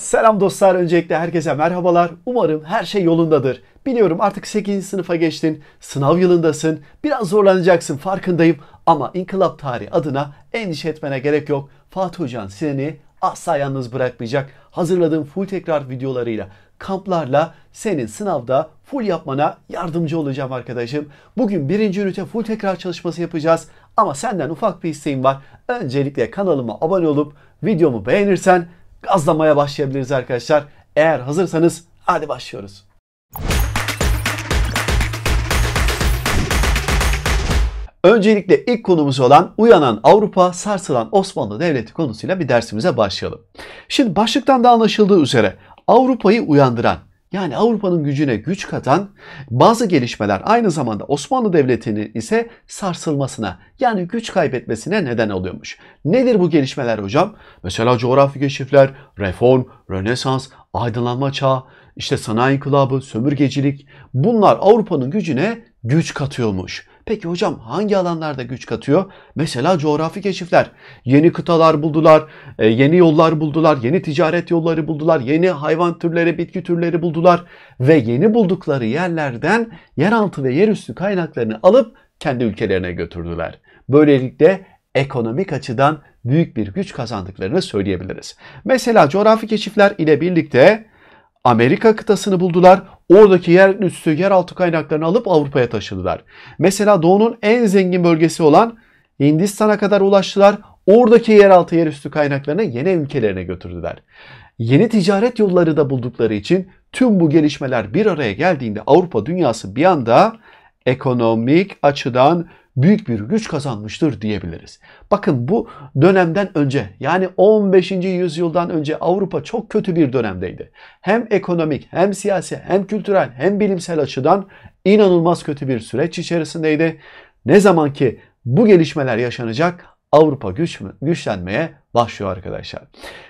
Selam dostlar. Öncelikle herkese merhabalar. Umarım her şey yolundadır. Biliyorum artık 8. sınıfa geçtin. Sınav yılındasın. Biraz zorlanacaksın farkındayım. Ama İnkılap Tarihi adına endişe etmene gerek yok. Fatih Hocan seni asla yalnız bırakmayacak. Hazırladığım full tekrar videolarıyla, kamplarla senin sınavda full yapmana yardımcı olacağım arkadaşım. Bugün birinci ünite full tekrar çalışması yapacağız. Ama senden ufak bir isteğim var. Öncelikle kanalıma abone olup videomu beğenirsen gazlamaya başlayabiliriz arkadaşlar. Eğer hazırsanız hadi başlıyoruz. Öncelikle ilk konumuz olan uyanan Avrupa, sarsılan Osmanlı Devleti konusuyla bir dersimize başlayalım. Şimdi başlıktan da anlaşıldığı üzere Avrupa'yı uyandıran yani Avrupa'nın gücüne güç katan bazı gelişmeler aynı zamanda Osmanlı Devleti'nin ise sarsılmasına yani güç kaybetmesine neden oluyormuş. Nedir bu gelişmeler hocam? Mesela coğrafi keşifler, reform, rönesans, aydınlanma çağı, işte sanayi inkılabı, sömürgecilik bunlar Avrupa'nın gücüne güç katıyormuş. Peki hocam hangi alanlarda güç katıyor? Mesela coğrafi keşifler. Yeni kıtalar buldular, e, yeni yollar buldular, yeni ticaret yolları buldular, yeni hayvan türleri, bitki türleri buldular ve yeni buldukları yerlerden yeraltı ve yerüstü kaynaklarını alıp kendi ülkelerine götürdüler. Böylelikle ekonomik açıdan büyük bir güç kazandıklarını söyleyebiliriz. Mesela coğrafi keşifler ile birlikte Amerika kıtasını buldular. Oradaki yer üstü, yeraltı kaynaklarını alıp Avrupa'ya taşıdılar. Mesela doğunun en zengin bölgesi olan Hindistan'a kadar ulaştılar. Oradaki yeraltı, yerüstü kaynaklarını yeni ülkelerine götürdüler. Yeni ticaret yolları da buldukları için tüm bu gelişmeler bir araya geldiğinde Avrupa dünyası bir anda ekonomik açıdan büyük bir güç kazanmıştır diyebiliriz. Bakın bu dönemden önce yani 15. yüzyıldan önce Avrupa çok kötü bir dönemdeydi. Hem ekonomik hem siyasi hem kültürel hem bilimsel açıdan inanılmaz kötü bir süreç içerisindeydi. Ne zaman ki bu gelişmeler yaşanacak Avrupa güç güçlenmeye başlıyor arkadaşlar.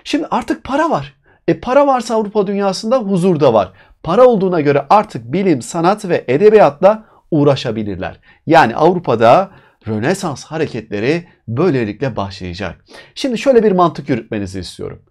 Şimdi artık para var. E para varsa Avrupa dünyasında huzur da var. Para olduğuna göre artık bilim, sanat ve edebiyatla uğraşabilirler. Yani Avrupa'da Rönesans hareketleri böylelikle başlayacak. Şimdi şöyle bir mantık yürütmenizi istiyorum.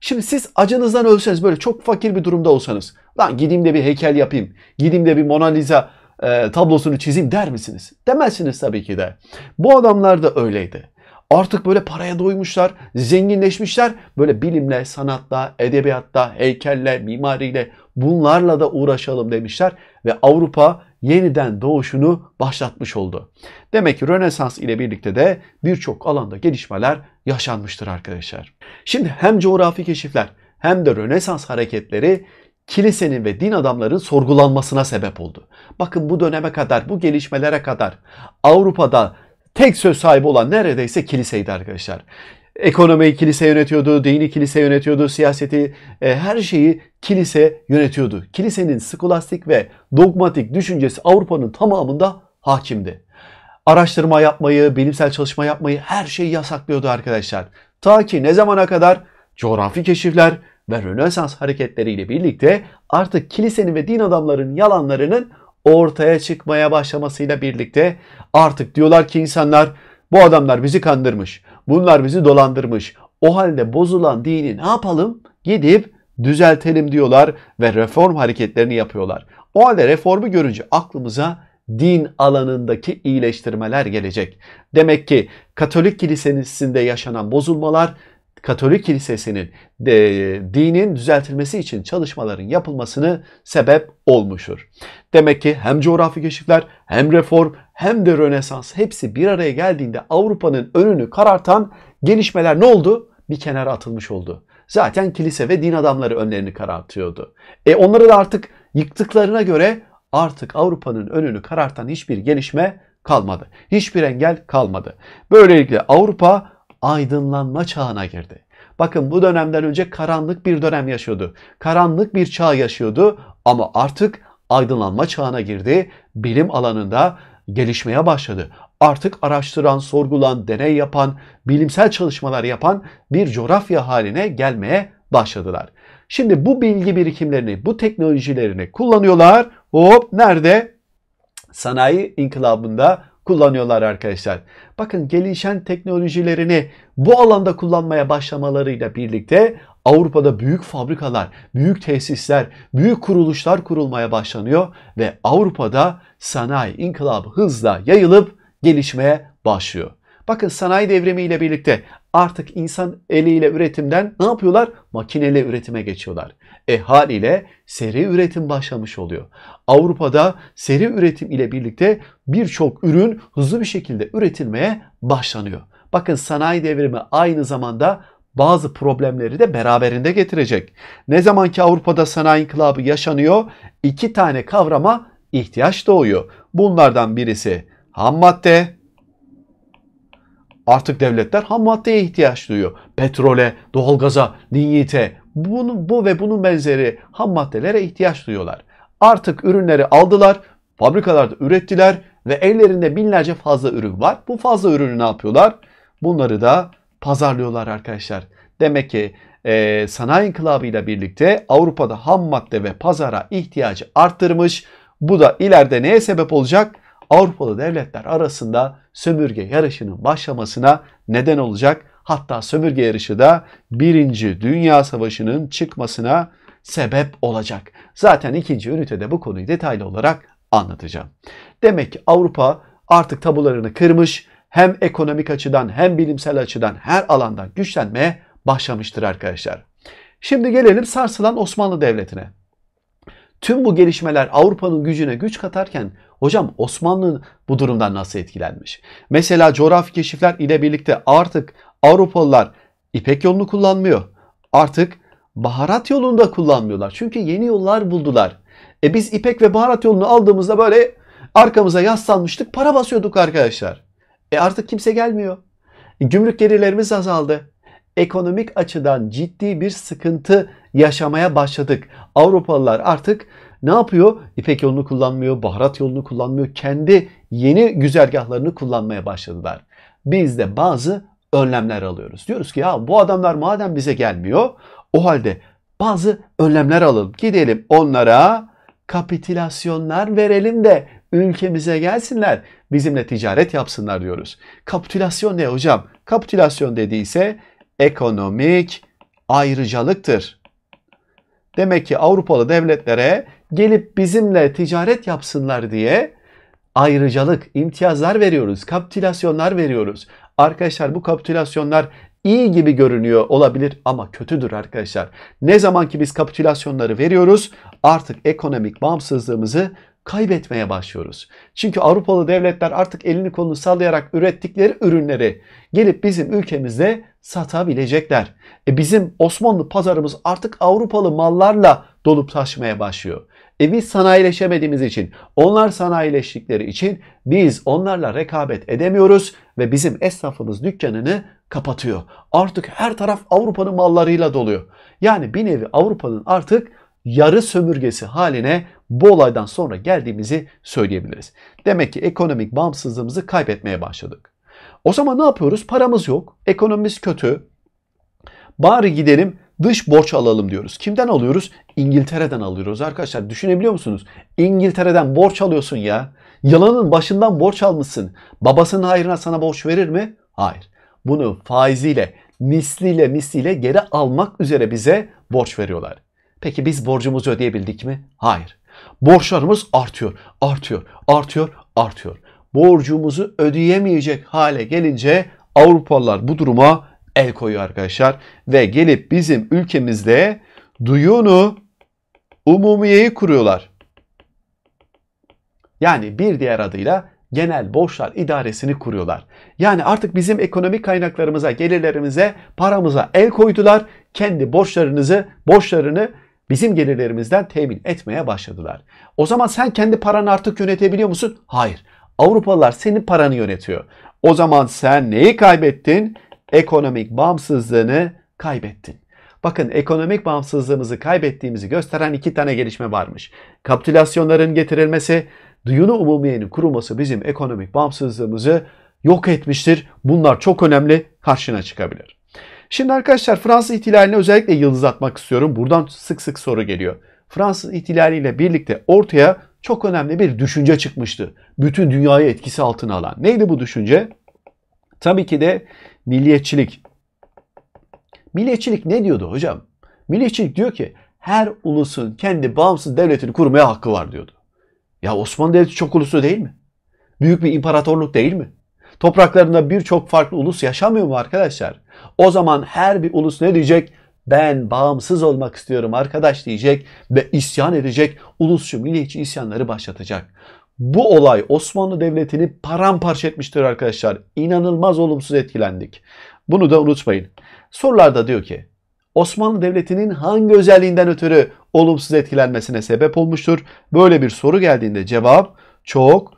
Şimdi siz acınızdan ölseniz böyle çok fakir bir durumda olsanız lan gideyim de bir heykel yapayım, gideyim de bir Mona Lisa e, tablosunu çizeyim der misiniz? Demezsiniz tabii ki de. Bu adamlar da öyleydi. Artık böyle paraya doymuşlar, zenginleşmişler. Böyle bilimle, sanatla, edebiyatta, heykelle, mimariyle bunlarla da uğraşalım demişler ve Avrupa yeniden doğuşunu başlatmış oldu. Demek ki Rönesans ile birlikte de birçok alanda gelişmeler yaşanmıştır arkadaşlar. Şimdi hem coğrafi keşifler hem de Rönesans hareketleri kilisenin ve din adamlarının sorgulanmasına sebep oldu. Bakın bu döneme kadar, bu gelişmelere kadar Avrupa'da tek söz sahibi olan neredeyse kiliseydi arkadaşlar. Ekonomiyi kilise yönetiyordu, dini kilise yönetiyordu, siyaseti, e, her şeyi kilise yönetiyordu. Kilisenin skolastik ve dogmatik düşüncesi Avrupa'nın tamamında hakimdi. Araştırma yapmayı, bilimsel çalışma yapmayı her şeyi yasaklıyordu arkadaşlar. Ta ki ne zamana kadar? Coğrafi keşifler ve Rönesans hareketleriyle birlikte artık kilisenin ve din adamlarının yalanlarının ortaya çıkmaya başlamasıyla birlikte artık diyorlar ki insanlar bu adamlar bizi kandırmış. Bunlar bizi dolandırmış. O halde bozulan dini ne yapalım? Gidip düzeltelim diyorlar ve reform hareketlerini yapıyorlar. O halde reformu görünce aklımıza din alanındaki iyileştirmeler gelecek. Demek ki Katolik kilisesinde yaşanan bozulmalar Katolik Kilisesi'nin e, dinin düzeltilmesi için çalışmaların yapılmasını sebep olmuştur. Demek ki hem coğrafi keşifler hem reform hem de Rönesans hepsi bir araya geldiğinde Avrupa'nın önünü karartan gelişmeler ne oldu? Bir kenara atılmış oldu. Zaten kilise ve din adamları önlerini karartıyordu. E onları da artık yıktıklarına göre artık Avrupa'nın önünü karartan hiçbir gelişme kalmadı. Hiçbir engel kalmadı. Böylelikle Avrupa aydınlanma çağına girdi. Bakın bu dönemden önce karanlık bir dönem yaşıyordu. Karanlık bir çağ yaşıyordu ama artık aydınlanma çağına girdi. Bilim alanında gelişmeye başladı. Artık araştıran, sorgulan, deney yapan, bilimsel çalışmalar yapan bir coğrafya haline gelmeye başladılar. Şimdi bu bilgi birikimlerini, bu teknolojilerini kullanıyorlar. Hop nerede? Sanayi inkılabında kullanıyorlar arkadaşlar. Bakın gelişen teknolojilerini bu alanda kullanmaya başlamalarıyla birlikte Avrupa'da büyük fabrikalar, büyük tesisler, büyük kuruluşlar kurulmaya başlanıyor ve Avrupa'da sanayi inkılabı hızla yayılıp gelişmeye başlıyor. Bakın sanayi devrimiyle birlikte artık insan eliyle üretimden ne yapıyorlar? Makineli üretime geçiyorlar. E haliyle seri üretim başlamış oluyor. Avrupa'da seri üretim ile birlikte birçok ürün hızlı bir şekilde üretilmeye başlanıyor. Bakın sanayi devrimi aynı zamanda bazı problemleri de beraberinde getirecek. Ne zaman ki Avrupa'da sanayi inkılabı yaşanıyor, iki tane kavrama ihtiyaç doğuyor. Bunlardan birisi ham madde, Artık devletler ham maddeye ihtiyaç duyuyor. Petrole, doğalgaza, linyite bunu, bu ve bunun benzeri ham maddelere ihtiyaç duyuyorlar. Artık ürünleri aldılar, fabrikalarda ürettiler ve ellerinde binlerce fazla ürün var. Bu fazla ürünü ne yapıyorlar? Bunları da pazarlıyorlar arkadaşlar. Demek ki e, sanayi inkılabıyla birlikte Avrupa'da ham madde ve pazara ihtiyacı arttırmış. Bu da ileride neye sebep olacak? Avrupalı devletler arasında sömürge yarışının başlamasına neden olacak hatta sömürge yarışı da 1. Dünya Savaşı'nın çıkmasına sebep olacak. Zaten ikinci ünitede bu konuyu detaylı olarak anlatacağım. Demek ki Avrupa artık tabularını kırmış hem ekonomik açıdan hem bilimsel açıdan her alanda güçlenmeye başlamıştır arkadaşlar. Şimdi gelelim sarsılan Osmanlı Devleti'ne. Tüm bu gelişmeler Avrupa'nın gücüne güç katarken hocam Osmanlı bu durumdan nasıl etkilenmiş? Mesela coğrafi keşifler ile birlikte artık Avrupalılar İpek yolunu kullanmıyor. Artık baharat yolunu da kullanmıyorlar. Çünkü yeni yollar buldular. E biz İpek ve baharat yolunu aldığımızda böyle arkamıza yaslanmıştık, para basıyorduk arkadaşlar. E artık kimse gelmiyor. E gümrük gelirlerimiz azaldı. Ekonomik açıdan ciddi bir sıkıntı yaşamaya başladık. Avrupalılar artık ne yapıyor? İpek yolunu kullanmıyor, baharat yolunu kullanmıyor. Kendi yeni güzergahlarını kullanmaya başladılar. Biz de bazı önlemler alıyoruz. Diyoruz ki ya bu adamlar madem bize gelmiyor o halde bazı önlemler alalım. Gidelim onlara kapitülasyonlar verelim de ülkemize gelsinler. Bizimle ticaret yapsınlar diyoruz. Kapitülasyon ne hocam? Kapitülasyon dediyse ekonomik ayrıcalıktır. Demek ki Avrupalı devletlere gelip bizimle ticaret yapsınlar diye ayrıcalık, imtiyazlar veriyoruz, kapitülasyonlar veriyoruz. Arkadaşlar bu kapitülasyonlar iyi gibi görünüyor olabilir ama kötüdür arkadaşlar. Ne zaman ki biz kapitülasyonları veriyoruz artık ekonomik bağımsızlığımızı kaybetmeye başlıyoruz. Çünkü Avrupalı devletler artık elini kolunu sallayarak ürettikleri ürünleri gelip bizim ülkemizde satabilecekler. E bizim Osmanlı pazarımız artık Avrupalı mallarla dolup taşmaya başlıyor. E biz sanayileşemediğimiz için, onlar sanayileştikleri için biz onlarla rekabet edemiyoruz ve bizim esnafımız dükkanını kapatıyor. Artık her taraf Avrupa'nın mallarıyla doluyor. Yani bir nevi Avrupa'nın artık yarı sömürgesi haline bu olaydan sonra geldiğimizi söyleyebiliriz. Demek ki ekonomik bağımsızlığımızı kaybetmeye başladık. O zaman ne yapıyoruz? Paramız yok, ekonomimiz kötü. Bari gidelim dış borç alalım diyoruz. Kimden alıyoruz? İngiltere'den alıyoruz arkadaşlar. Düşünebiliyor musunuz? İngiltere'den borç alıyorsun ya. Yalanın başından borç almışsın. Babasının hayrına sana borç verir mi? Hayır. Bunu faiziyle, misliyle misliyle geri almak üzere bize borç veriyorlar. Peki biz borcumuzu ödeyebildik mi? Hayır. Borçlarımız artıyor, artıyor, artıyor, artıyor. Borcumuzu ödeyemeyecek hale gelince Avrupalılar bu duruma el koyuyor arkadaşlar. Ve gelip bizim ülkemizde duyunu umumiyeyi kuruyorlar. Yani bir diğer adıyla genel borçlar idaresini kuruyorlar. Yani artık bizim ekonomik kaynaklarımıza, gelirlerimize, paramıza el koydular. Kendi borçlarınızı, borçlarını bizim gelirlerimizden temin etmeye başladılar. O zaman sen kendi paranı artık yönetebiliyor musun? Hayır. Avrupalılar senin paranı yönetiyor. O zaman sen neyi kaybettin? ekonomik bağımsızlığını kaybettin. Bakın ekonomik bağımsızlığımızı kaybettiğimizi gösteren iki tane gelişme varmış. Kapitülasyonların getirilmesi, duyunu umumiyenin kuruması bizim ekonomik bağımsızlığımızı yok etmiştir. Bunlar çok önemli karşına çıkabilir. Şimdi arkadaşlar Fransız ihtilalini özellikle yıldız atmak istiyorum. Buradan sık sık soru geliyor. Fransız ihtilaliyle birlikte ortaya çok önemli bir düşünce çıkmıştı. Bütün dünyayı etkisi altına alan. Neydi bu düşünce? Tabii ki de Milliyetçilik. Milliyetçilik ne diyordu hocam? Milliyetçilik diyor ki her ulusun kendi bağımsız devletini kurmaya hakkı var diyordu. Ya Osmanlı Devleti çok uluslu değil mi? Büyük bir imparatorluk değil mi? Topraklarında birçok farklı ulus yaşamıyor mu arkadaşlar? O zaman her bir ulus ne diyecek? Ben bağımsız olmak istiyorum arkadaş diyecek ve isyan edecek. Ulusçu milliyetçi isyanları başlatacak bu olay Osmanlı Devleti'ni paramparça etmiştir arkadaşlar. İnanılmaz olumsuz etkilendik. Bunu da unutmayın. Sorularda diyor ki Osmanlı Devleti'nin hangi özelliğinden ötürü olumsuz etkilenmesine sebep olmuştur? Böyle bir soru geldiğinde cevap çok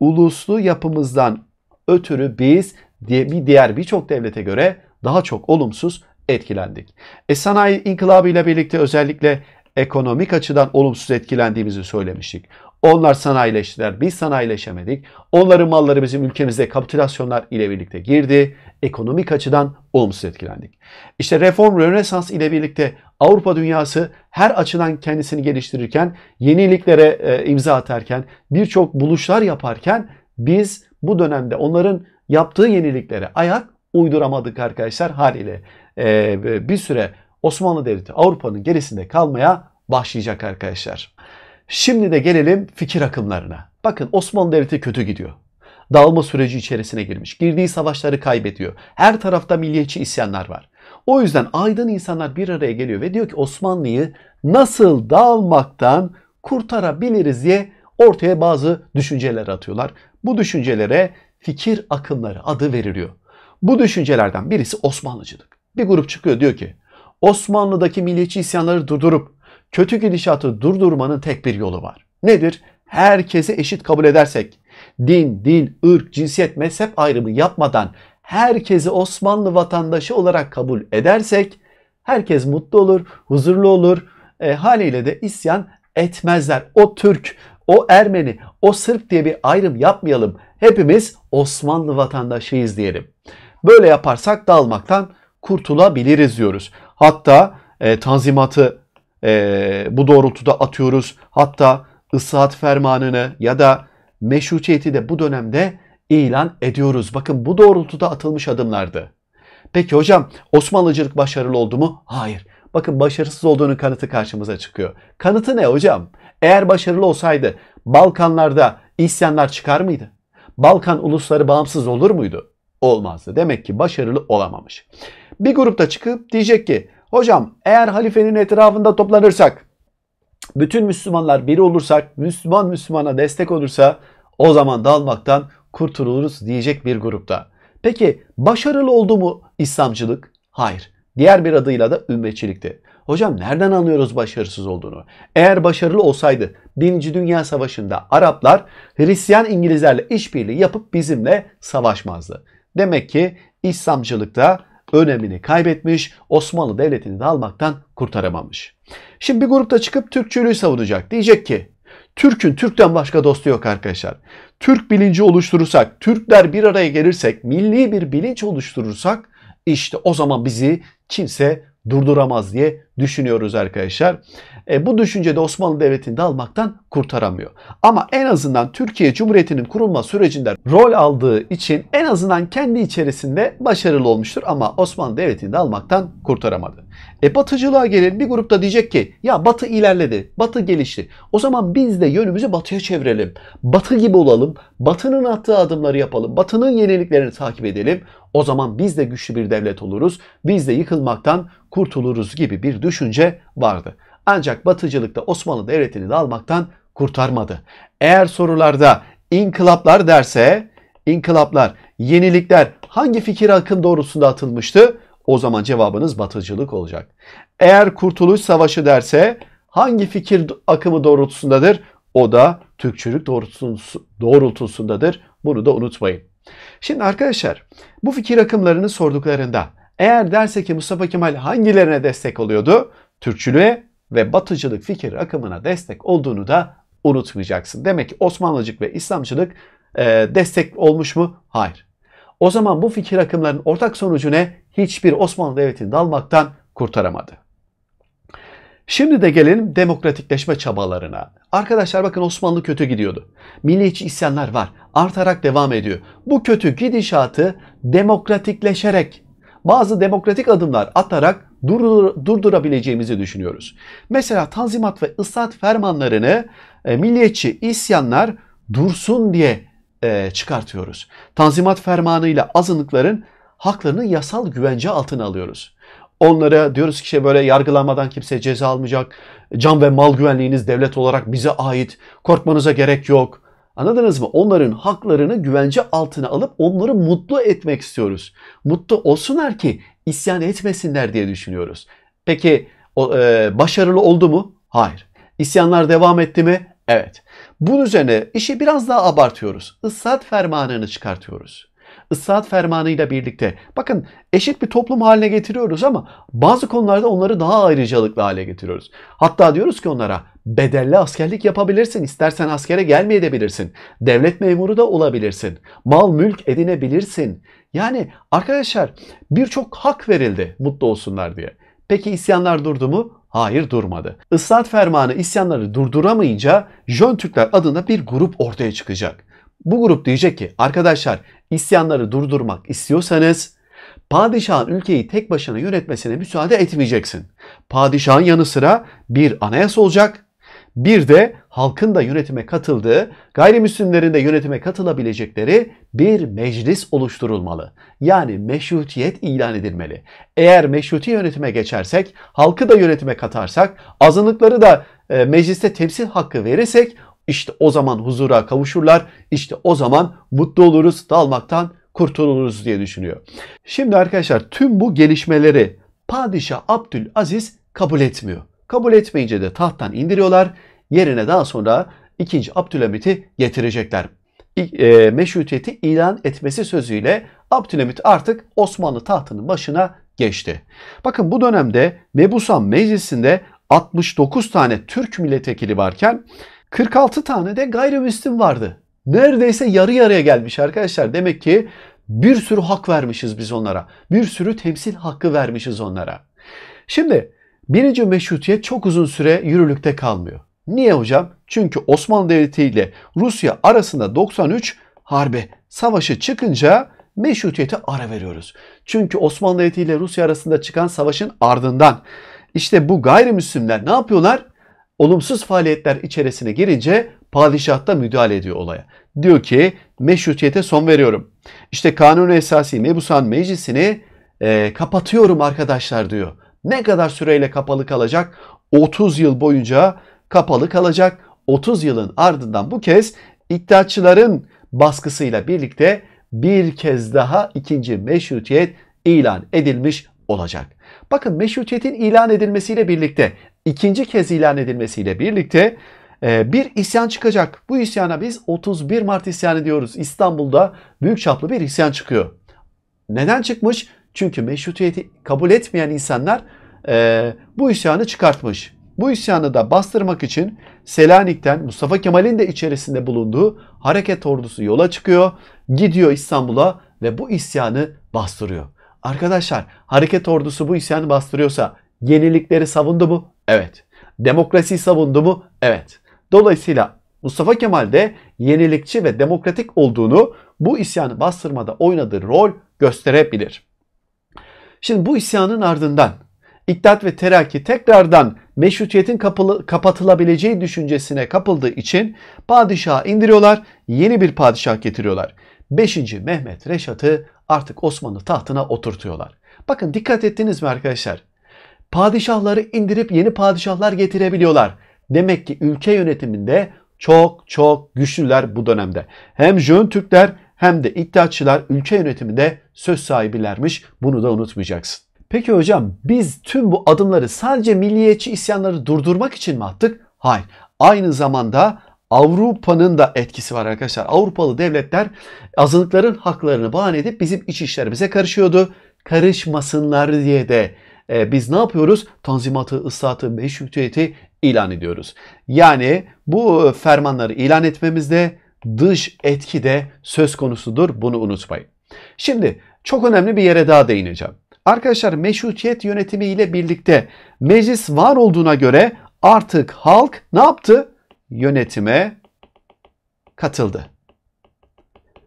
uluslu yapımızdan ötürü biz bir diğer birçok devlete göre daha çok olumsuz etkilendik. E sanayi inkılabı ile birlikte özellikle ekonomik açıdan olumsuz etkilendiğimizi söylemiştik. Onlar sanayileştiler. Biz sanayileşemedik. Onların malları bizim ülkemizde kapitülasyonlar ile birlikte girdi. Ekonomik açıdan olumsuz etkilendik. İşte reform rönesans ile birlikte Avrupa dünyası her açıdan kendisini geliştirirken, yeniliklere e, imza atarken, birçok buluşlar yaparken biz bu dönemde onların yaptığı yeniliklere ayak uyduramadık arkadaşlar haliyle. E, bir süre Osmanlı Devleti Avrupa'nın gerisinde kalmaya başlayacak arkadaşlar. Şimdi de gelelim fikir akımlarına. Bakın Osmanlı Devleti kötü gidiyor. Dağılma süreci içerisine girmiş. Girdiği savaşları kaybediyor. Her tarafta milliyetçi isyanlar var. O yüzden aydın insanlar bir araya geliyor ve diyor ki Osmanlı'yı nasıl dağılmaktan kurtarabiliriz diye ortaya bazı düşünceler atıyorlar. Bu düşüncelere fikir akımları adı veriliyor. Bu düşüncelerden birisi Osmanlıcılık. Bir grup çıkıyor diyor ki Osmanlı'daki milliyetçi isyanları durdurup kötü gidişatı durdurmanın tek bir yolu var. Nedir? Herkesi eşit kabul edersek, din, dil, ırk, cinsiyet, mezhep ayrımı yapmadan herkesi Osmanlı vatandaşı olarak kabul edersek herkes mutlu olur, huzurlu olur. E, haliyle de isyan etmezler. O Türk, o Ermeni, o Sırp diye bir ayrım yapmayalım. Hepimiz Osmanlı vatandaşıyız diyelim. Böyle yaparsak dağılmaktan kurtulabiliriz diyoruz. Hatta e, Tanzimat'ı e, bu doğrultuda atıyoruz. Hatta ıslahat fermanını ya da meşrutiyeti de bu dönemde ilan ediyoruz. Bakın bu doğrultuda atılmış adımlardı. Peki hocam Osmanlıcılık başarılı oldu mu? Hayır. Bakın başarısız olduğunun kanıtı karşımıza çıkıyor. Kanıtı ne hocam? Eğer başarılı olsaydı Balkanlarda isyanlar çıkar mıydı? Balkan ulusları bağımsız olur muydu? Olmazdı. Demek ki başarılı olamamış. Bir grupta çıkıp diyecek ki Hocam eğer halifenin etrafında toplanırsak, bütün Müslümanlar biri olursak, Müslüman Müslümana destek olursa o zaman dalmaktan kurtuluruz diyecek bir grupta. Peki başarılı oldu mu İslamcılık? Hayır. Diğer bir adıyla da ümmetçilikti. Hocam nereden anlıyoruz başarısız olduğunu? Eğer başarılı olsaydı 1. Dünya Savaşı'nda Araplar Hristiyan İngilizlerle işbirliği yapıp bizimle savaşmazdı. Demek ki İslamcılıkta önemini kaybetmiş, Osmanlı Devleti'ni de almaktan kurtaramamış. Şimdi bir grupta çıkıp Türkçülüğü savunacak. Diyecek ki Türk'ün Türk'ten başka dostu yok arkadaşlar. Türk bilinci oluşturursak, Türkler bir araya gelirsek, milli bir bilinç oluşturursak işte o zaman bizi kimse durduramaz diye düşünüyoruz arkadaşlar e, bu düşünce de Osmanlı Devleti'ni almaktan kurtaramıyor. Ama en azından Türkiye Cumhuriyeti'nin kurulma sürecinde rol aldığı için en azından kendi içerisinde başarılı olmuştur ama Osmanlı Devleti'ni almaktan kurtaramadı. E batıcılığa gelen bir grupta diyecek ki ya batı ilerledi, batı gelişti. O zaman biz de yönümüzü batıya çevirelim. Batı gibi olalım, batının attığı adımları yapalım, batının yeniliklerini takip edelim. O zaman biz de güçlü bir devlet oluruz, biz de yıkılmaktan kurtuluruz gibi bir düşünce vardı. Ancak batıcılıkta Osmanlı Devleti'ni almaktan kurtarmadı. Eğer sorularda inkılaplar derse inkılaplar, yenilikler hangi fikir akım doğrusunda atılmıştı? O zaman cevabınız batıcılık olacak. Eğer Kurtuluş Savaşı derse hangi fikir akımı doğrultusundadır? O da Türkçülük doğrultusundadır. Bunu da unutmayın. Şimdi arkadaşlar bu fikir akımlarını sorduklarında eğer derse ki Mustafa Kemal hangilerine destek oluyordu? Türkçülüğe ve batıcılık fikir akımına destek olduğunu da unutmayacaksın. Demek ki Osmanlıcık ve İslamcılık e, destek olmuş mu? Hayır. O zaman bu fikir akımlarının ortak sonucu ne? Hiçbir Osmanlı Devleti'ni dalmaktan kurtaramadı. Şimdi de gelelim demokratikleşme çabalarına. Arkadaşlar bakın Osmanlı kötü gidiyordu. Milliyetçi isyanlar var. Artarak devam ediyor. Bu kötü gidişatı demokratikleşerek bazı demokratik adımlar atarak durdur, durdurabileceğimizi düşünüyoruz. Mesela Tanzimat ve ıslat fermanlarını e, milliyetçi isyanlar dursun diye e, çıkartıyoruz. Tanzimat fermanıyla azınlıkların haklarını yasal güvence altına alıyoruz. Onlara diyoruz ki işte böyle yargılanmadan kimse ceza almayacak. Can ve mal güvenliğiniz devlet olarak bize ait. Korkmanıza gerek yok. Anladınız mı? Onların haklarını güvence altına alıp onları mutlu etmek istiyoruz. Mutlu olsunlar ki isyan etmesinler diye düşünüyoruz. Peki o, e, başarılı oldu mu? Hayır. İsyanlar devam etti mi? Evet. Bunun üzerine işi biraz daha abartıyoruz. Issat fermanını çıkartıyoruz ıslahat fermanıyla birlikte. Bakın eşit bir toplum haline getiriyoruz ama bazı konularda onları daha ayrıcalıklı hale getiriyoruz. Hatta diyoruz ki onlara bedelli askerlik yapabilirsin. istersen askere gelmeyebilirsin. Devlet memuru da olabilirsin. Mal mülk edinebilirsin. Yani arkadaşlar birçok hak verildi mutlu olsunlar diye. Peki isyanlar durdu mu? Hayır durmadı. Islat fermanı isyanları durduramayınca Jön Türkler adında bir grup ortaya çıkacak bu grup diyecek ki arkadaşlar isyanları durdurmak istiyorsanız padişahın ülkeyi tek başına yönetmesine müsaade etmeyeceksin. Padişahın yanı sıra bir anayasa olacak, bir de halkın da yönetime katıldığı, gayrimüslimlerin de yönetime katılabilecekleri bir meclis oluşturulmalı. Yani meşrutiyet ilan edilmeli. Eğer meşruti yönetime geçersek, halkı da yönetime katarsak, azınlıkları da e, mecliste temsil hakkı verirsek işte o zaman huzura kavuşurlar. İşte o zaman mutlu oluruz, dalmaktan kurtuluruz diye düşünüyor. Şimdi arkadaşlar tüm bu gelişmeleri Padişah Abdülaziz kabul etmiyor. Kabul etmeyince de tahttan indiriyorlar. Yerine daha sonra 2. Abdülhamit'i getirecekler. E, meşrutiyeti ilan etmesi sözüyle Abdülhamit artık Osmanlı tahtının başına geçti. Bakın bu dönemde Mebusan Meclisi'nde 69 tane Türk milletvekili varken 46 tane de gayrimüslim vardı. Neredeyse yarı yarıya gelmiş arkadaşlar. Demek ki bir sürü hak vermişiz biz onlara. Bir sürü temsil hakkı vermişiz onlara. Şimdi birinci meşrutiyet çok uzun süre yürürlükte kalmıyor. Niye hocam? Çünkü Osmanlı Devleti ile Rusya arasında 93 harbi savaşı çıkınca meşrutiyete ara veriyoruz. Çünkü Osmanlı Devleti ile Rusya arasında çıkan savaşın ardından işte bu gayrimüslimler ne yapıyorlar? olumsuz faaliyetler içerisine girince padişah da müdahale ediyor olaya. Diyor ki meşrutiyete son veriyorum. İşte kanun esası mebusan meclisini e, kapatıyorum arkadaşlar diyor. Ne kadar süreyle kapalı kalacak? 30 yıl boyunca kapalı kalacak. 30 yılın ardından bu kez iddiatçıların baskısıyla birlikte bir kez daha ikinci meşrutiyet ilan edilmiş olacak. Bakın meşrutiyetin ilan edilmesiyle birlikte ikinci kez ilan edilmesiyle birlikte e, bir isyan çıkacak. Bu isyana biz 31 Mart isyanı diyoruz. İstanbul'da büyük çaplı bir isyan çıkıyor. Neden çıkmış? Çünkü meşrutiyeti kabul etmeyen insanlar e, bu isyanı çıkartmış. Bu isyanı da bastırmak için Selanik'ten Mustafa Kemal'in de içerisinde bulunduğu hareket ordusu yola çıkıyor. Gidiyor İstanbul'a ve bu isyanı bastırıyor. Arkadaşlar hareket ordusu bu isyanı bastırıyorsa yenilikleri savundu mu? Evet. demokrasi savundu mu? Evet. Dolayısıyla Mustafa Kemal de yenilikçi ve demokratik olduğunu bu isyanı bastırmada oynadığı rol gösterebilir. Şimdi bu isyanın ardından İttihat ve Terakki tekrardan meşrutiyetin kapılı, kapatılabileceği düşüncesine kapıldığı için padişahı indiriyorlar, yeni bir padişah getiriyorlar. 5. Mehmet Reşat'ı artık Osmanlı tahtına oturtuyorlar. Bakın dikkat ettiniz mi arkadaşlar? Padişahları indirip yeni padişahlar getirebiliyorlar. Demek ki ülke yönetiminde çok çok güçlüler bu dönemde. Hem Jön Türkler hem de iddiaçılar ülke yönetiminde söz sahibilermiş. Bunu da unutmayacaksın. Peki hocam biz tüm bu adımları sadece milliyetçi isyanları durdurmak için mi attık? Hayır. Aynı zamanda Avrupa'nın da etkisi var arkadaşlar. Avrupalı devletler azınlıkların haklarını bahane edip bizim iç işlerimize karışıyordu. Karışmasınlar diye de e, biz ne yapıyoruz? Tanzimatı, ıslatı, Meşrutiyeti ilan ediyoruz. Yani bu e, fermanları ilan etmemizde dış etki de söz konusudur. Bunu unutmayın. Şimdi çok önemli bir yere daha değineceğim. Arkadaşlar meşrutiyet yönetimi ile birlikte meclis var olduğuna göre artık halk ne yaptı? Yönetime katıldı.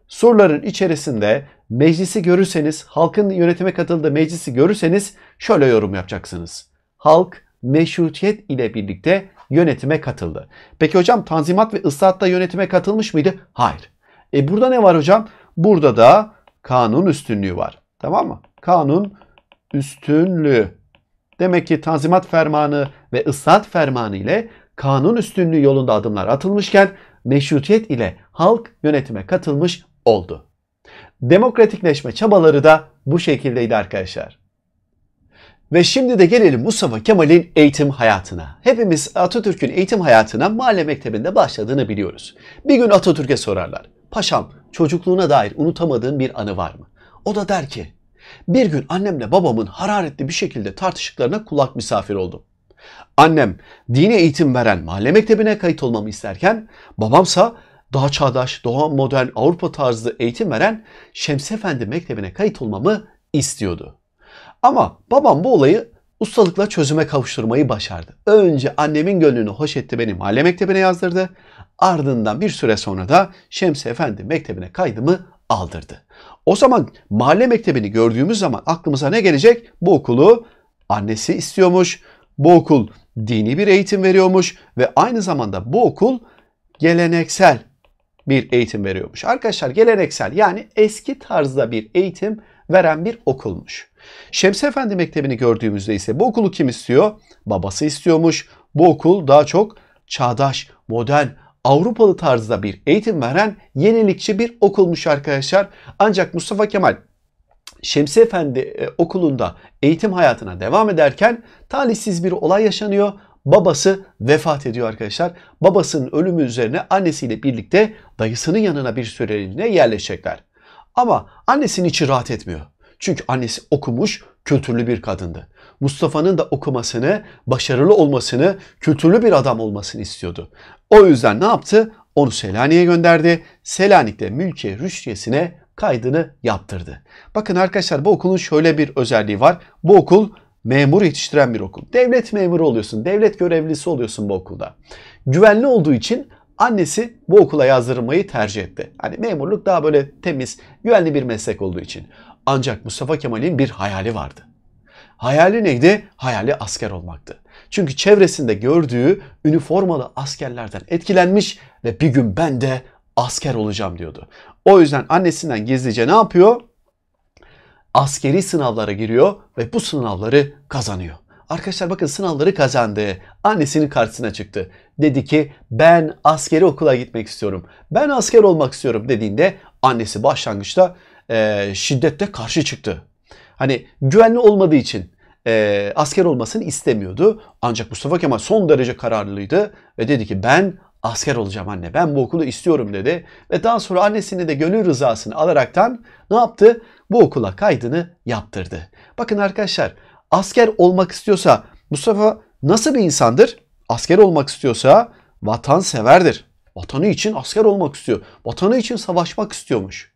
Soruların içerisinde meclisi görürseniz, halkın yönetime katıldığı meclisi görürseniz şöyle yorum yapacaksınız. Halk meşrutiyet ile birlikte yönetime katıldı. Peki hocam Tanzimat ve ıslahatta yönetime katılmış mıydı? Hayır. E burada ne var hocam? Burada da kanun üstünlüğü var. Tamam mı? Kanun üstünlüğü. Demek ki Tanzimat Fermanı ve ıslahat Fermanı ile kanun üstünlüğü yolunda adımlar atılmışken meşrutiyet ile halk yönetime katılmış oldu. Demokratikleşme çabaları da bu şekildeydi arkadaşlar. Ve şimdi de gelelim Mustafa Kemal'in eğitim hayatına. Hepimiz Atatürk'ün eğitim hayatına mahalle mektebinde başladığını biliyoruz. Bir gün Atatürk'e sorarlar. Paşam çocukluğuna dair unutamadığın bir anı var mı? O da der ki bir gün annemle babamın hararetli bir şekilde tartışıklarına kulak misafir oldum. Annem dini eğitim veren mahalle mektebine kayıt olmamı isterken babamsa daha çağdaş, daha modern Avrupa tarzı eğitim veren Şemsi Efendi Mektebi'ne kayıt olmamı istiyordu. Ama babam bu olayı ustalıkla çözüme kavuşturmayı başardı. Önce annemin gönlünü hoş etti beni mahalle mektebine yazdırdı. Ardından bir süre sonra da Şemsi Efendi Mektebi'ne kaydımı aldırdı. O zaman mahalle mektebini gördüğümüz zaman aklımıza ne gelecek? Bu okulu annesi istiyormuş. Bu okul dini bir eğitim veriyormuş ve aynı zamanda bu okul geleneksel bir eğitim veriyormuş. Arkadaşlar geleneksel yani eski tarzda bir eğitim veren bir okulmuş. Şemsi Efendi Mektebi'ni gördüğümüzde ise bu okulu kim istiyor? Babası istiyormuş. Bu okul daha çok çağdaş, modern, Avrupalı tarzda bir eğitim veren yenilikçi bir okulmuş arkadaşlar. Ancak Mustafa Kemal Şemsi Efendi e, okulunda eğitim hayatına devam ederken talihsiz bir olay yaşanıyor babası vefat ediyor arkadaşlar. Babasının ölümü üzerine annesiyle birlikte dayısının yanına bir süreliğine yerleşecekler. Ama annesinin içi rahat etmiyor. Çünkü annesi okumuş, kültürlü bir kadındı. Mustafa'nın da okumasını, başarılı olmasını, kültürlü bir adam olmasını istiyordu. O yüzden ne yaptı? Onu Selanik'e gönderdi. Selanik'te mülkiye rüştiyesine kaydını yaptırdı. Bakın arkadaşlar bu okulun şöyle bir özelliği var. Bu okul memur yetiştiren bir okul. Devlet memuru oluyorsun, devlet görevlisi oluyorsun bu okulda. Güvenli olduğu için annesi bu okula yazdırmayı tercih etti. Hani memurluk daha böyle temiz, güvenli bir meslek olduğu için. Ancak Mustafa Kemal'in bir hayali vardı. Hayali neydi? Hayali asker olmaktı. Çünkü çevresinde gördüğü üniformalı askerlerden etkilenmiş ve bir gün ben de asker olacağım diyordu. O yüzden annesinden gizlice ne yapıyor? askeri sınavlara giriyor ve bu sınavları kazanıyor. Arkadaşlar bakın sınavları kazandı. Annesinin karşısına çıktı. Dedi ki ben askeri okula gitmek istiyorum. Ben asker olmak istiyorum dediğinde annesi başlangıçta e, şiddette karşı çıktı. Hani güvenli olmadığı için e, asker olmasını istemiyordu. Ancak Mustafa Kemal son derece kararlıydı ve dedi ki ben asker olacağım anne ben bu okulu istiyorum dedi. Ve daha sonra annesini de gönül rızasını alaraktan ne yaptı? Bu okula kaydını yaptırdı. Bakın arkadaşlar asker olmak istiyorsa Mustafa nasıl bir insandır? Asker olmak istiyorsa vatanseverdir. Vatanı için asker olmak istiyor. Vatanı için savaşmak istiyormuş.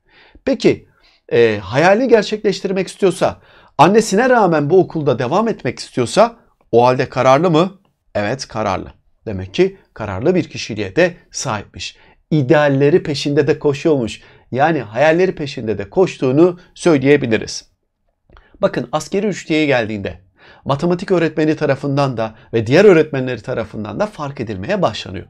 Peki e, hayali gerçekleştirmek istiyorsa, annesine rağmen bu okulda devam etmek istiyorsa o halde kararlı mı? Evet kararlı. Demek ki kararlı bir kişiliğe de sahipmiş. İdealleri peşinde de koşuyormuş. Yani hayalleri peşinde de koştuğunu söyleyebiliriz. Bakın askeri üçlüye geldiğinde matematik öğretmeni tarafından da ve diğer öğretmenleri tarafından da fark edilmeye başlanıyor.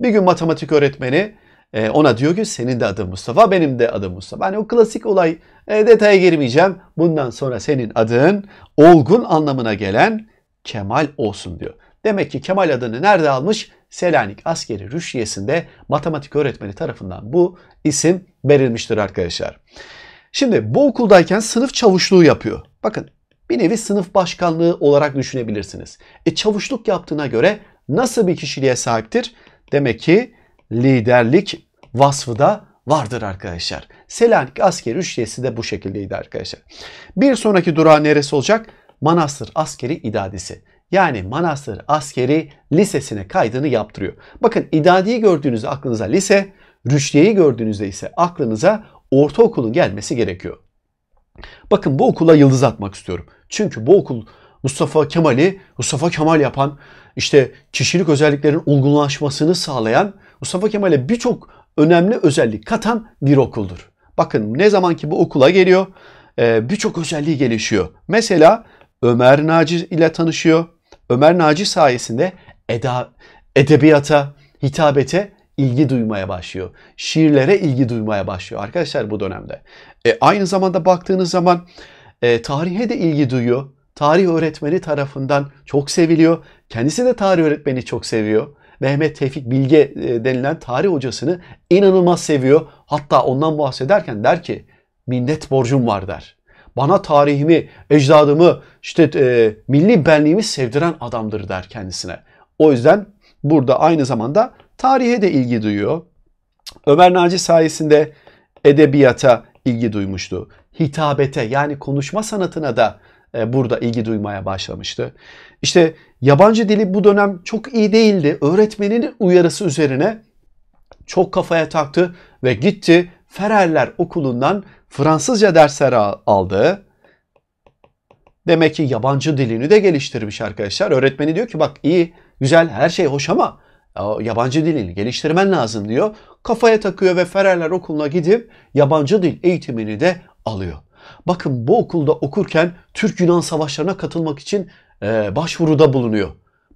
Bir gün matematik öğretmeni e, ona diyor ki senin de adın Mustafa, benim de adım Mustafa. Hani o klasik olay e, detaya girmeyeceğim. Bundan sonra senin adın olgun anlamına gelen Kemal olsun diyor. Demek ki Kemal adını nerede almış? Selanik askeri rüşyesinde matematik öğretmeni tarafından bu isim verilmiştir arkadaşlar. Şimdi bu okuldayken sınıf çavuşluğu yapıyor. Bakın bir nevi sınıf başkanlığı olarak düşünebilirsiniz. E çavuşluk yaptığına göre nasıl bir kişiliğe sahiptir? Demek ki liderlik vasfı da vardır arkadaşlar. Selanik askeri üçliyesi de bu şekildeydi arkadaşlar. Bir sonraki durağı neresi olacak? Manastır askeri idadesi yani Manastır Askeri Lisesi'ne kaydını yaptırıyor. Bakın İdadi'yi gördüğünüzde aklınıza lise, Rüşdiye'yi gördüğünüzde ise aklınıza ortaokulun gelmesi gerekiyor. Bakın bu okula yıldız atmak istiyorum. Çünkü bu okul Mustafa Kemal'i Mustafa Kemal yapan, işte kişilik özelliklerin olgunlaşmasını sağlayan, Mustafa Kemal'e birçok önemli özellik katan bir okuldur. Bakın ne zaman ki bu okula geliyor e, birçok özelliği gelişiyor. Mesela Ömer Naci ile tanışıyor. Ömer Naci sayesinde eda, edebiyata, hitabete ilgi duymaya başlıyor. Şiirlere ilgi duymaya başlıyor arkadaşlar bu dönemde. E, aynı zamanda baktığınız zaman e, tarihe de ilgi duyuyor. Tarih öğretmeni tarafından çok seviliyor. Kendisi de tarih öğretmeni çok seviyor. Mehmet Tevfik Bilge e, denilen tarih hocasını inanılmaz seviyor. Hatta ondan bahsederken der ki minnet borcum var der. Bana tarihimi, ecdadımı, işte e, milli benliğimi sevdiren adamdır der kendisine. O yüzden burada aynı zamanda tarihe de ilgi duyuyor. Ömer Naci sayesinde edebiyata ilgi duymuştu. Hitabete yani konuşma sanatına da e, burada ilgi duymaya başlamıştı. İşte yabancı dili bu dönem çok iyi değildi. Öğretmeninin uyarısı üzerine çok kafaya taktı ve gitti Fererler Okulu'ndan Fransızca dersler aldı. Demek ki yabancı dilini de geliştirmiş arkadaşlar. Öğretmeni diyor ki bak iyi, güzel, her şey hoş ama yabancı dilini geliştirmen lazım diyor. Kafaya takıyor ve Fererler Okulu'na gidip yabancı dil eğitimini de alıyor. Bakın bu okulda okurken Türk-Yunan savaşlarına katılmak için e, başvuruda bulunuyor.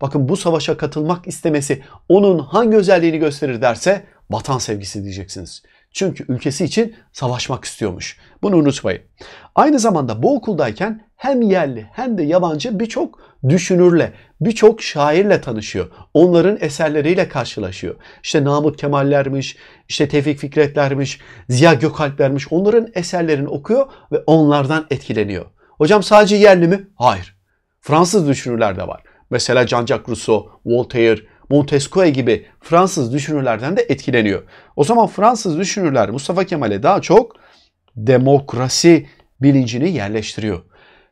Bakın bu savaşa katılmak istemesi onun hangi özelliğini gösterir derse vatan sevgisi diyeceksiniz. Çünkü ülkesi için savaşmak istiyormuş. Bunu unutmayın. Aynı zamanda bu okuldayken hem yerli hem de yabancı birçok düşünürle, birçok şairle tanışıyor. Onların eserleriyle karşılaşıyor. İşte Namık Kemal'lermiş, işte Tevfik Fikret'lermiş, Ziya Gökalp'lermiş. Onların eserlerini okuyor ve onlardan etkileniyor. Hocam sadece yerli mi? Hayır. Fransız düşünürler de var. Mesela Jean-Jacques Rousseau, Voltaire, Montesquieu gibi Fransız düşünürlerden de etkileniyor. O zaman Fransız düşünürler Mustafa Kemal'e daha çok demokrasi bilincini yerleştiriyor.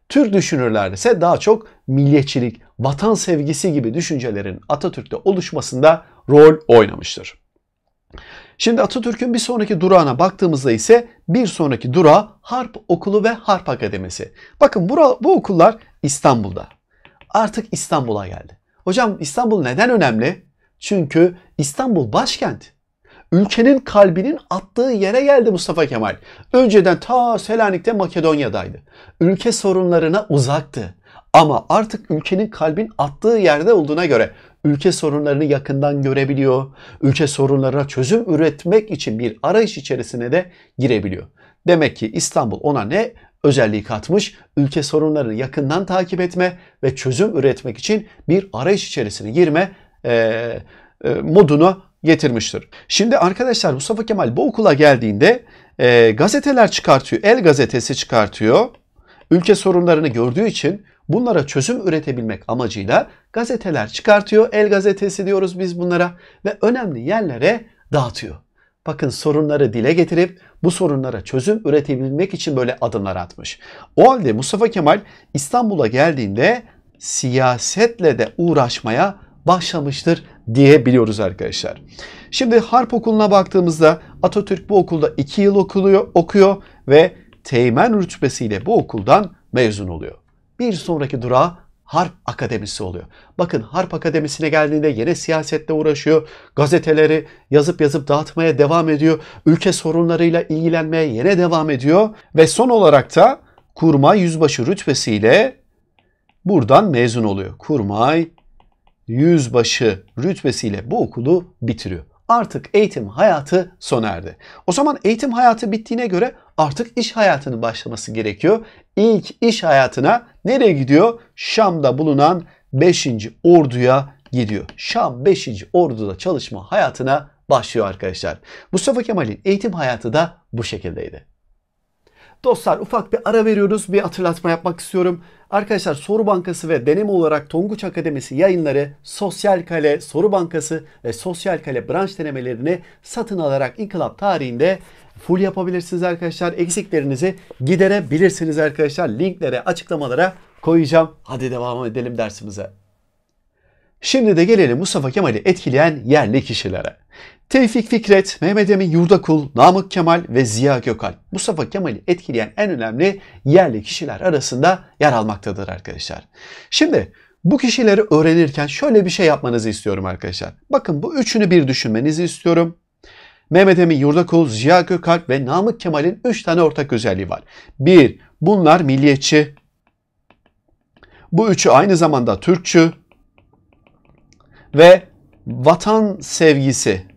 Türk düşünürler ise daha çok milliyetçilik, vatan sevgisi gibi düşüncelerin Atatürk'te oluşmasında rol oynamıştır. Şimdi Atatürk'ün bir sonraki durağına baktığımızda ise bir sonraki durağı Harp Okulu ve Harp Akademisi. Bakın bu, bu okullar İstanbul'da. Artık İstanbul'a geldi. Hocam İstanbul neden önemli? Çünkü İstanbul başkent. Ülkenin kalbinin attığı yere geldi Mustafa Kemal. Önceden ta Selanik'te Makedonya'daydı. Ülke sorunlarına uzaktı. Ama artık ülkenin kalbin attığı yerde olduğuna göre ülke sorunlarını yakından görebiliyor. Ülke sorunlarına çözüm üretmek için bir arayış içerisine de girebiliyor. Demek ki İstanbul ona ne özelliği katmış, ülke sorunlarını yakından takip etme ve çözüm üretmek için bir arayış içerisine girme e, e, modunu getirmiştir. Şimdi arkadaşlar Mustafa Kemal bu okula geldiğinde e, gazeteler çıkartıyor, El gazetesi çıkartıyor. Ülke sorunlarını gördüğü için bunlara çözüm üretebilmek amacıyla gazeteler çıkartıyor. El gazetesi diyoruz biz bunlara ve önemli yerlere dağıtıyor bakın sorunları dile getirip bu sorunlara çözüm üretebilmek için böyle adımlar atmış. O halde Mustafa Kemal İstanbul'a geldiğinde siyasetle de uğraşmaya başlamıştır diyebiliyoruz arkadaşlar. Şimdi harp okuluna baktığımızda Atatürk bu okulda 2 yıl okuluyor, okuyor ve teğmen rütbesiyle bu okuldan mezun oluyor. Bir sonraki durağı. Harp Akademisi oluyor. Bakın Harp Akademisi'ne geldiğinde yine siyasetle uğraşıyor. Gazeteleri yazıp yazıp dağıtmaya devam ediyor. Ülke sorunlarıyla ilgilenmeye yine devam ediyor. Ve son olarak da kurmay yüzbaşı rütbesiyle buradan mezun oluyor. Kurmay yüzbaşı rütbesiyle bu okulu bitiriyor artık eğitim hayatı sona erdi. O zaman eğitim hayatı bittiğine göre artık iş hayatının başlaması gerekiyor. İlk iş hayatına nereye gidiyor? Şam'da bulunan 5. Ordu'ya gidiyor. Şam 5. Ordu'da çalışma hayatına başlıyor arkadaşlar. Mustafa Kemal'in eğitim hayatı da bu şekildeydi. Dostlar ufak bir ara veriyoruz. Bir hatırlatma yapmak istiyorum. Arkadaşlar Soru Bankası ve deneme olarak Tonguç Akademisi yayınları Sosyal Kale Soru Bankası ve Sosyal Kale branş denemelerini satın alarak İnkılap tarihinde full yapabilirsiniz arkadaşlar. Eksiklerinizi giderebilirsiniz arkadaşlar. Linklere, açıklamalara koyacağım. Hadi devam edelim dersimize. Şimdi de gelelim Mustafa Kemal'i etkileyen yerli kişilere. Tevfik Fikret, Mehmet Emin Yurdakul, Namık Kemal ve Ziya Gökalp Mustafa Kemal'i etkileyen en önemli yerli kişiler arasında yer almaktadır arkadaşlar. Şimdi bu kişileri öğrenirken şöyle bir şey yapmanızı istiyorum arkadaşlar. Bakın bu üçünü bir düşünmenizi istiyorum. Mehmet Emin Yurdakul, Ziya Gökalp ve Namık Kemal'in 3 tane ortak özelliği var. 1. Bunlar milliyetçi. Bu üçü aynı zamanda Türkçü ve vatan sevgisi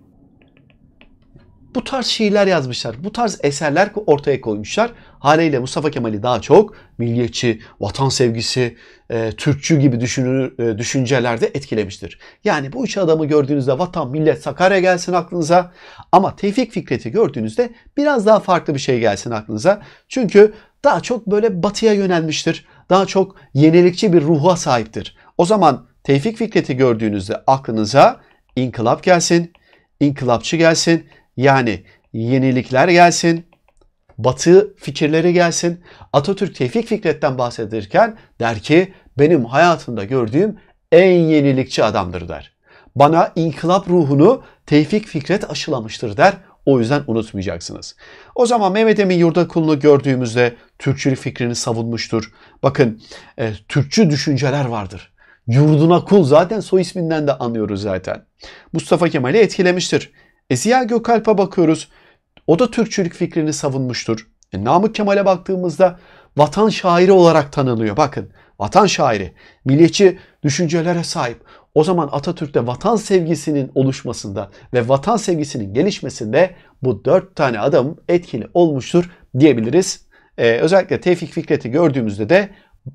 bu tarz şiirler yazmışlar. Bu tarz eserler ortaya koymuşlar. Haliyle Mustafa Kemal'i daha çok milliyetçi, vatan sevgisi, e, Türkçü gibi düşünür, e, düşüncelerde etkilemiştir. Yani bu üç adamı gördüğünüzde vatan, millet, Sakarya gelsin aklınıza. Ama Tevfik Fikret'i gördüğünüzde biraz daha farklı bir şey gelsin aklınıza. Çünkü daha çok böyle batıya yönelmiştir. Daha çok yenilikçi bir ruha sahiptir. O zaman Tevfik Fikret'i gördüğünüzde aklınıza inkılap gelsin, inkılapçı gelsin yani yenilikler gelsin, batı fikirleri gelsin. Atatürk Tevfik Fikret'ten bahsedirken der ki benim hayatımda gördüğüm en yenilikçi adamdır der. Bana inkılap ruhunu Tevfik Fikret aşılamıştır der. O yüzden unutmayacaksınız. O zaman Mehmet Emin Yurda Yurdakul'unu gördüğümüzde Türkçülük fikrini savunmuştur. Bakın e, Türkçü düşünceler vardır. Yurduna kul zaten soy isminden de anlıyoruz zaten. Mustafa Kemal'i etkilemiştir. E Ziya Gökalp'e bakıyoruz. O da Türkçülük fikrini savunmuştur. E, Namık Kemal'e baktığımızda vatan şairi olarak tanınıyor. Bakın vatan şairi, milliyetçi düşüncelere sahip. O zaman Atatürk'te vatan sevgisinin oluşmasında ve vatan sevgisinin gelişmesinde bu dört tane adam etkili olmuştur diyebiliriz. Ee, özellikle Tevfik Fikret'i gördüğümüzde de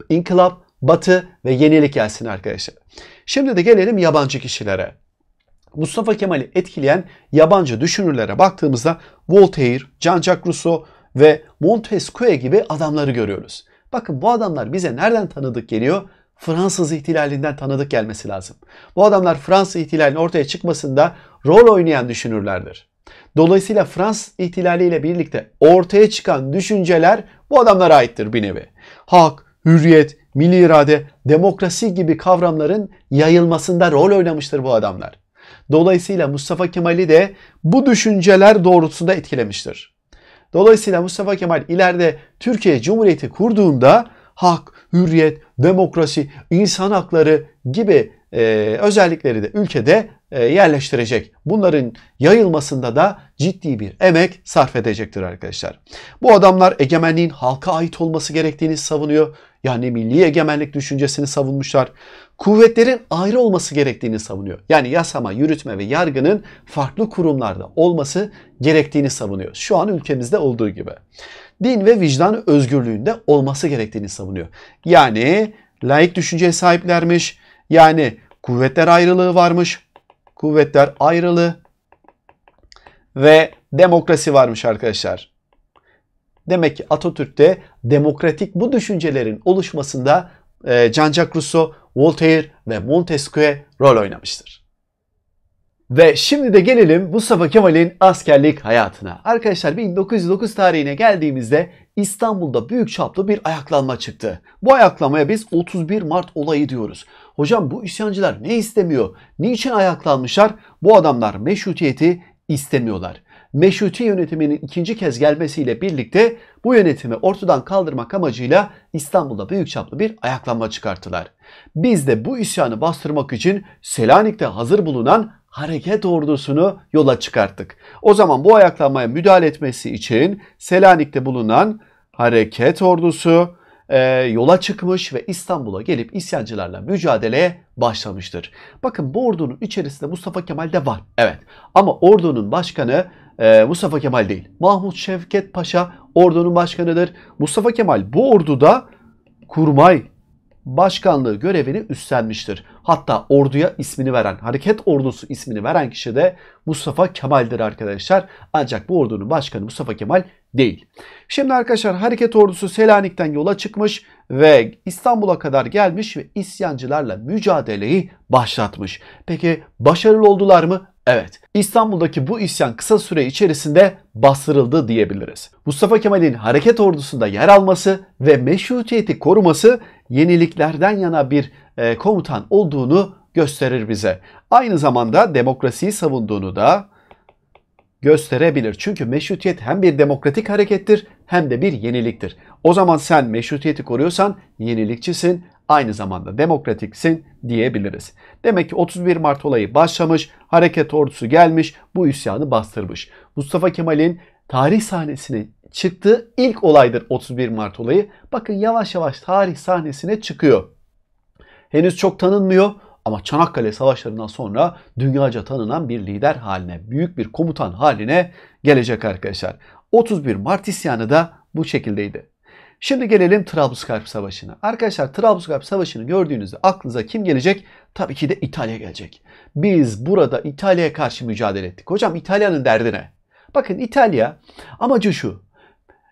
inkılap, batı ve yenilik gelsin arkadaşlar. Şimdi de gelelim yabancı kişilere. Mustafa Kemal'i etkileyen yabancı düşünürlere baktığımızda Voltaire, Jean-Jacques Rousseau ve Montesquieu gibi adamları görüyoruz. Bakın bu adamlar bize nereden tanıdık geliyor? Fransız ihtilalinden tanıdık gelmesi lazım. Bu adamlar Fransız ihtilalinin ortaya çıkmasında rol oynayan düşünürlerdir. Dolayısıyla Fransız ihtilaliyle birlikte ortaya çıkan düşünceler bu adamlara aittir bir nevi. Hak, hürriyet, milli irade, demokrasi gibi kavramların yayılmasında rol oynamıştır bu adamlar. Dolayısıyla Mustafa Kemal'i de bu düşünceler doğrultusunda etkilemiştir. Dolayısıyla Mustafa Kemal ileride Türkiye Cumhuriyeti kurduğunda hak, hürriyet, demokrasi, insan hakları gibi e, özellikleri de ülkede e, yerleştirecek. Bunların yayılmasında da ciddi bir emek sarf edecektir arkadaşlar. Bu adamlar egemenliğin halka ait olması gerektiğini savunuyor. Yani milli egemenlik düşüncesini savunmuşlar kuvvetlerin ayrı olması gerektiğini savunuyor. Yani yasama, yürütme ve yargının farklı kurumlarda olması gerektiğini savunuyor. Şu an ülkemizde olduğu gibi. Din ve vicdan özgürlüğünde olması gerektiğini savunuyor. Yani layık düşünceye sahiplermiş. Yani kuvvetler ayrılığı varmış. Kuvvetler ayrılığı ve demokrasi varmış arkadaşlar. Demek ki Atatürk'te demokratik bu düşüncelerin oluşmasında e, Jean-Jacques Voltaire ve Montesquieu rol oynamıştır. Ve şimdi de gelelim Mustafa Kemal'in askerlik hayatına. Arkadaşlar 1909 tarihine geldiğimizde İstanbul'da büyük çaplı bir ayaklanma çıktı. Bu ayaklamaya biz 31 Mart olayı diyoruz. Hocam bu isyancılar ne istemiyor? Niçin ayaklanmışlar? Bu adamlar meşrutiyeti istemiyorlar meşruti yönetiminin ikinci kez gelmesiyle birlikte bu yönetimi ortadan kaldırmak amacıyla İstanbul'da büyük çaplı bir ayaklanma çıkarttılar. Biz de bu isyanı bastırmak için Selanik'te hazır bulunan hareket ordusunu yola çıkarttık. O zaman bu ayaklanmaya müdahale etmesi için Selanik'te bulunan hareket ordusu e, yola çıkmış ve İstanbul'a gelip isyancılarla mücadeleye başlamıştır. Bakın bu ordunun içerisinde Mustafa Kemal de var. Evet ama ordunun başkanı e, Mustafa Kemal değil. Mahmut Şevket Paşa ordunun başkanıdır. Mustafa Kemal bu orduda kurmay başkanlığı görevini üstlenmiştir. Hatta orduya ismini veren, hareket ordusu ismini veren kişi de Mustafa Kemal'dir arkadaşlar. Ancak bu ordunun başkanı Mustafa Kemal değil. Şimdi arkadaşlar hareket ordusu Selanik'ten yola çıkmış ve İstanbul'a kadar gelmiş ve isyancılarla mücadeleyi başlatmış. Peki başarılı oldular mı? Evet, İstanbul'daki bu isyan kısa süre içerisinde bastırıldı diyebiliriz. Mustafa Kemal'in hareket ordusunda yer alması ve meşrutiyeti koruması yeniliklerden yana bir e, komutan olduğunu gösterir bize. Aynı zamanda demokrasiyi savunduğunu da gösterebilir. Çünkü meşrutiyet hem bir demokratik harekettir hem de bir yeniliktir. O zaman sen meşrutiyeti koruyorsan yenilikçisin aynı zamanda demokratiksin diyebiliriz. Demek ki 31 Mart olayı başlamış, hareket ordusu gelmiş, bu isyanı bastırmış. Mustafa Kemal'in tarih sahnesine çıktığı ilk olaydır 31 Mart olayı. Bakın yavaş yavaş tarih sahnesine çıkıyor. Henüz çok tanınmıyor ama Çanakkale Savaşları'ndan sonra dünyaca tanınan bir lider haline, büyük bir komutan haline gelecek arkadaşlar. 31 Mart isyanı da bu şekildeydi. Şimdi gelelim Trablusgarp Savaşı'na. Arkadaşlar Trablusgarp Savaşı'nı gördüğünüzde aklınıza kim gelecek? Tabii ki de İtalya gelecek. Biz burada İtalya'ya karşı mücadele ettik. Hocam İtalya'nın derdi ne? Bakın İtalya amacı şu.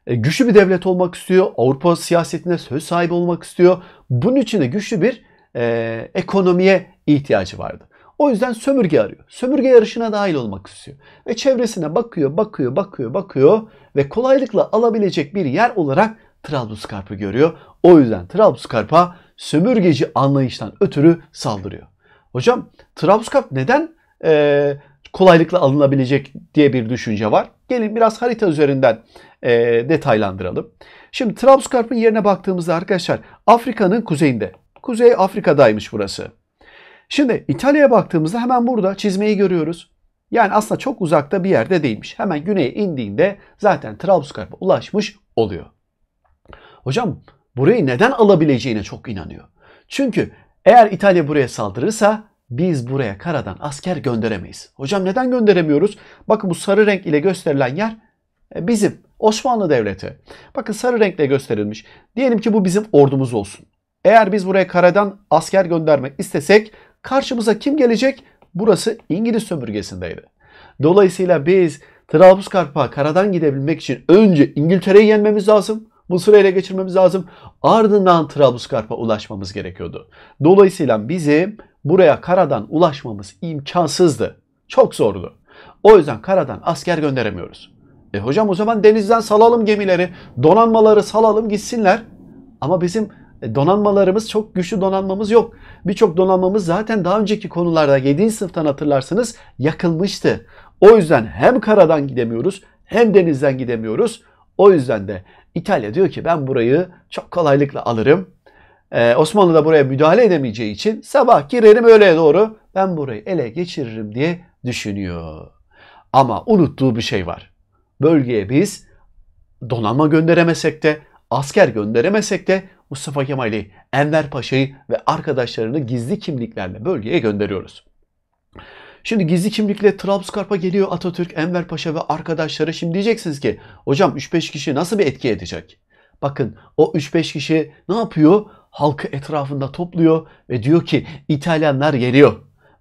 E, güçlü bir devlet olmak istiyor. Avrupa siyasetine söz sahibi olmak istiyor. Bunun için de güçlü bir e, ekonomiye ihtiyacı vardı. O yüzden sömürge arıyor. Sömürge yarışına dahil olmak istiyor. Ve çevresine bakıyor, bakıyor, bakıyor, bakıyor ve kolaylıkla alabilecek bir yer olarak Trabluskarp'ı görüyor. O yüzden Trabluskarp'a sömürgeci anlayıştan ötürü saldırıyor. Hocam Trabluskarp neden e, kolaylıkla alınabilecek diye bir düşünce var? Gelin biraz harita üzerinden e, detaylandıralım. Şimdi Trabluskarp'ın yerine baktığımızda arkadaşlar Afrika'nın kuzeyinde. Kuzey Afrika'daymış burası. Şimdi İtalya'ya baktığımızda hemen burada çizmeyi görüyoruz. Yani aslında çok uzakta bir yerde değilmiş. Hemen güneye indiğinde zaten Trabluskarp'a ulaşmış oluyor. Hocam burayı neden alabileceğine çok inanıyor. Çünkü eğer İtalya buraya saldırırsa biz buraya karadan asker gönderemeyiz. Hocam neden gönderemiyoruz? Bakın bu sarı renk ile gösterilen yer e, bizim Osmanlı Devleti. Bakın sarı renkle gösterilmiş. Diyelim ki bu bizim ordumuz olsun. Eğer biz buraya karadan asker göndermek istesek karşımıza kim gelecek? Burası İngiliz sömürgesindeydi. Dolayısıyla biz Trablusgarp'a karadan gidebilmek için önce İngiltere'yi yenmemiz lazım. Mısır'ı ele geçirmemiz lazım. Ardından Trablusgarp'a ulaşmamız gerekiyordu. Dolayısıyla bizim buraya karadan ulaşmamız imkansızdı. Çok zordu. O yüzden karadan asker gönderemiyoruz. E hocam o zaman denizden salalım gemileri, donanmaları salalım gitsinler. Ama bizim e, donanmalarımız çok güçlü donanmamız yok. Birçok donanmamız zaten daha önceki konularda 7. sınıftan hatırlarsınız yakılmıştı. O yüzden hem karadan gidemiyoruz hem denizden gidemiyoruz. O yüzden de İtalya diyor ki ben burayı çok kolaylıkla alırım. Ee, Osmanlı da buraya müdahale edemeyeceği için sabah girerim öğleye doğru ben burayı ele geçiririm diye düşünüyor. Ama unuttuğu bir şey var. Bölgeye biz donanma gönderemesek de asker gönderemesek de Mustafa Kemal'i, Enver Paşa'yı ve arkadaşlarını gizli kimliklerle bölgeye gönderiyoruz. Şimdi gizli kimlikle Trabzkarpa geliyor Atatürk, Enver Paşa ve arkadaşları. Şimdi diyeceksiniz ki hocam 3-5 kişi nasıl bir etki edecek? Bakın o 3-5 kişi ne yapıyor? Halkı etrafında topluyor ve diyor ki İtalyanlar geliyor.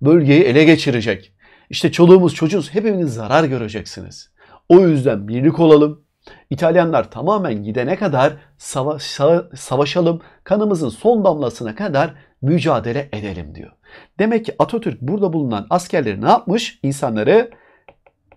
Bölgeyi ele geçirecek. İşte çoluğumuz çocuğumuz hepimiz zarar göreceksiniz. O yüzden birlik olalım İtalyanlar tamamen gidene kadar savaşa, savaşalım, kanımızın son damlasına kadar mücadele edelim diyor. Demek ki Atatürk burada bulunan askerleri ne yapmış? İnsanları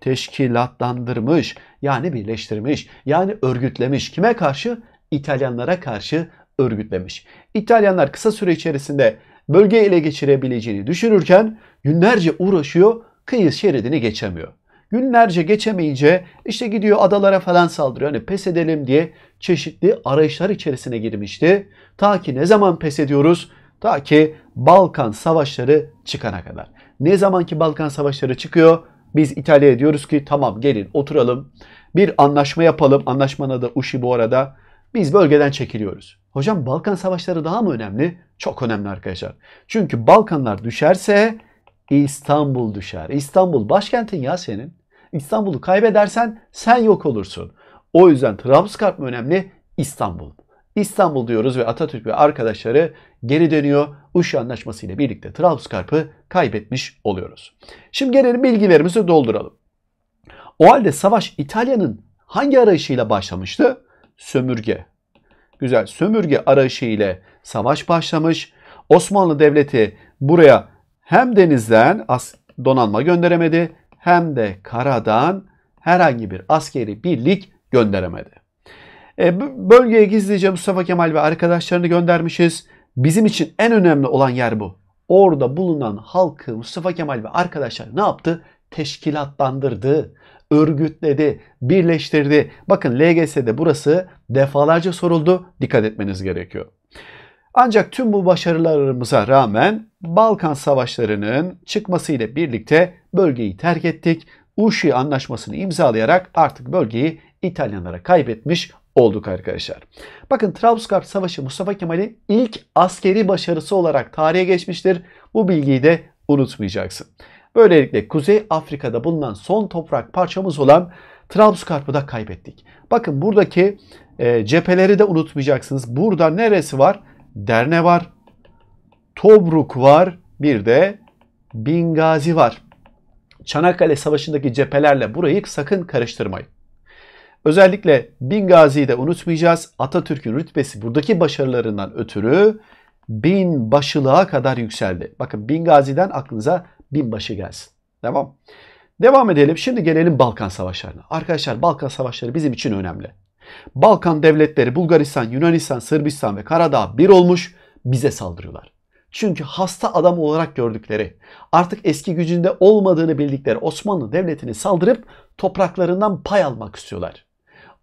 teşkilatlandırmış, yani birleştirmiş, yani örgütlemiş. Kime karşı? İtalyanlara karşı örgütlemiş. İtalyanlar kısa süre içerisinde bölgeyi ele geçirebileceğini düşünürken günlerce uğraşıyor, kıyı şeridini geçemiyor. Günlerce geçemeyince işte gidiyor adalara falan saldırıyor. Hani pes edelim diye çeşitli arayışlar içerisine girmişti. Ta ki ne zaman pes ediyoruz? Ta ki Balkan Savaşları çıkana kadar. Ne zaman ki Balkan Savaşları çıkıyor biz İtalya'ya diyoruz ki tamam gelin oturalım bir anlaşma yapalım. Anlaşmanın adı Uşi bu arada. Biz bölgeden çekiliyoruz. Hocam Balkan savaşları daha mı önemli? Çok önemli arkadaşlar. Çünkü Balkanlar düşerse İstanbul düşer. İstanbul başkentin ya senin. İstanbul'u kaybedersen sen yok olursun. O yüzden Trabzonspor mı önemli? İstanbul. İstanbul diyoruz ve Atatürk ve arkadaşları geri dönüyor. Uşu Anlaşması ile birlikte Trabzonspor'u kaybetmiş oluyoruz. Şimdi gelelim bilgilerimizi dolduralım. O halde savaş İtalya'nın hangi arayışıyla başlamıştı? Sömürge. Güzel sömürge arayışı ile savaş başlamış. Osmanlı Devleti buraya hem denizden donanma gönderemedi hem de karadan herhangi bir askeri birlik gönderemedi. E, bölgeye gizlice Mustafa Kemal ve arkadaşlarını göndermişiz. Bizim için en önemli olan yer bu. Orada bulunan halkı Mustafa Kemal ve arkadaşlar ne yaptı? Teşkilatlandırdı, örgütledi, birleştirdi. Bakın LGS'de burası defalarca soruldu. Dikkat etmeniz gerekiyor. Ancak tüm bu başarılarımıza rağmen Balkan Savaşları'nın çıkmasıyla birlikte bölgeyi terk ettik. Uşi Anlaşması'nı imzalayarak artık bölgeyi İtalyanlara kaybetmiş olduk arkadaşlar. Bakın Trablusgarp Savaşı Mustafa Kemal'in ilk askeri başarısı olarak tarihe geçmiştir. Bu bilgiyi de unutmayacaksın. Böylelikle Kuzey Afrika'da bulunan son toprak parçamız olan Trablusgarp'ı da kaybettik. Bakın buradaki e, cepheleri de unutmayacaksınız. Burada neresi var? Derne var, Tobruk var, bir de Bingazi var. Çanakkale Savaşı'ndaki cephelerle burayı sakın karıştırmayın. Özellikle Bingazi'yi de unutmayacağız. Atatürk'ün rütbesi buradaki başarılarından ötürü bin başılığa kadar yükseldi. Bakın Bingazi'den aklınıza bin başı gelsin. Devam. Devam edelim. Şimdi gelelim Balkan Savaşları'na. Arkadaşlar Balkan Savaşları bizim için önemli. Balkan devletleri Bulgaristan, Yunanistan, Sırbistan ve Karadağ bir olmuş bize saldırıyorlar. Çünkü hasta adam olarak gördükleri, artık eski gücünde olmadığını bildikleri Osmanlı Devleti'ni saldırıp topraklarından pay almak istiyorlar.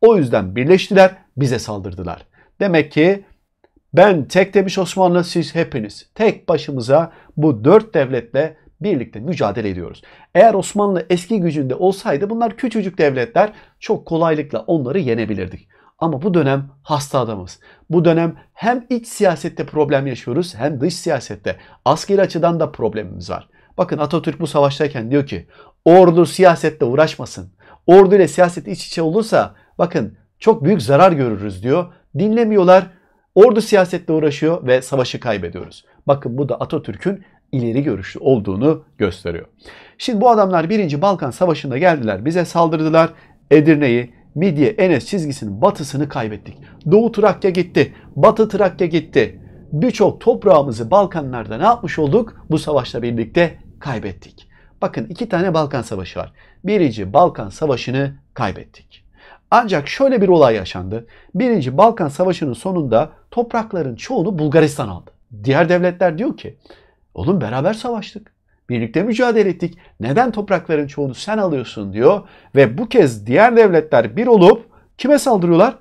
O yüzden birleştiler, bize saldırdılar. Demek ki ben tek demiş Osmanlı, siz hepiniz. Tek başımıza bu dört devletle birlikte mücadele ediyoruz. Eğer Osmanlı eski gücünde olsaydı bunlar küçücük devletler çok kolaylıkla onları yenebilirdik. Ama bu dönem hasta adamız bu dönem hem iç siyasette problem yaşıyoruz hem dış siyasette. Askeri açıdan da problemimiz var. Bakın Atatürk bu savaştayken diyor ki ordu siyasette uğraşmasın. Ordu ile siyaset iç içe olursa bakın çok büyük zarar görürüz diyor. Dinlemiyorlar. Ordu siyasetle uğraşıyor ve savaşı kaybediyoruz. Bakın bu da Atatürk'ün ileri görüşlü olduğunu gösteriyor. Şimdi bu adamlar 1. Balkan Savaşı'nda geldiler. Bize saldırdılar. Edirne'yi, Midye Enes çizgisinin batısını kaybettik. Doğu Trakya gitti. Batı Trakya gitti. Birçok toprağımızı Balkanlarda ne yapmış olduk? Bu savaşla birlikte kaybettik. Bakın iki tane Balkan Savaşı var. Birinci Balkan Savaşı'nı kaybettik. Ancak şöyle bir olay yaşandı. Birinci Balkan Savaşı'nın sonunda toprakların çoğunu Bulgaristan aldı. Diğer devletler diyor ki oğlum beraber savaştık. Birlikte mücadele ettik. Neden toprakların çoğunu sen alıyorsun diyor. Ve bu kez diğer devletler bir olup kime saldırıyorlar?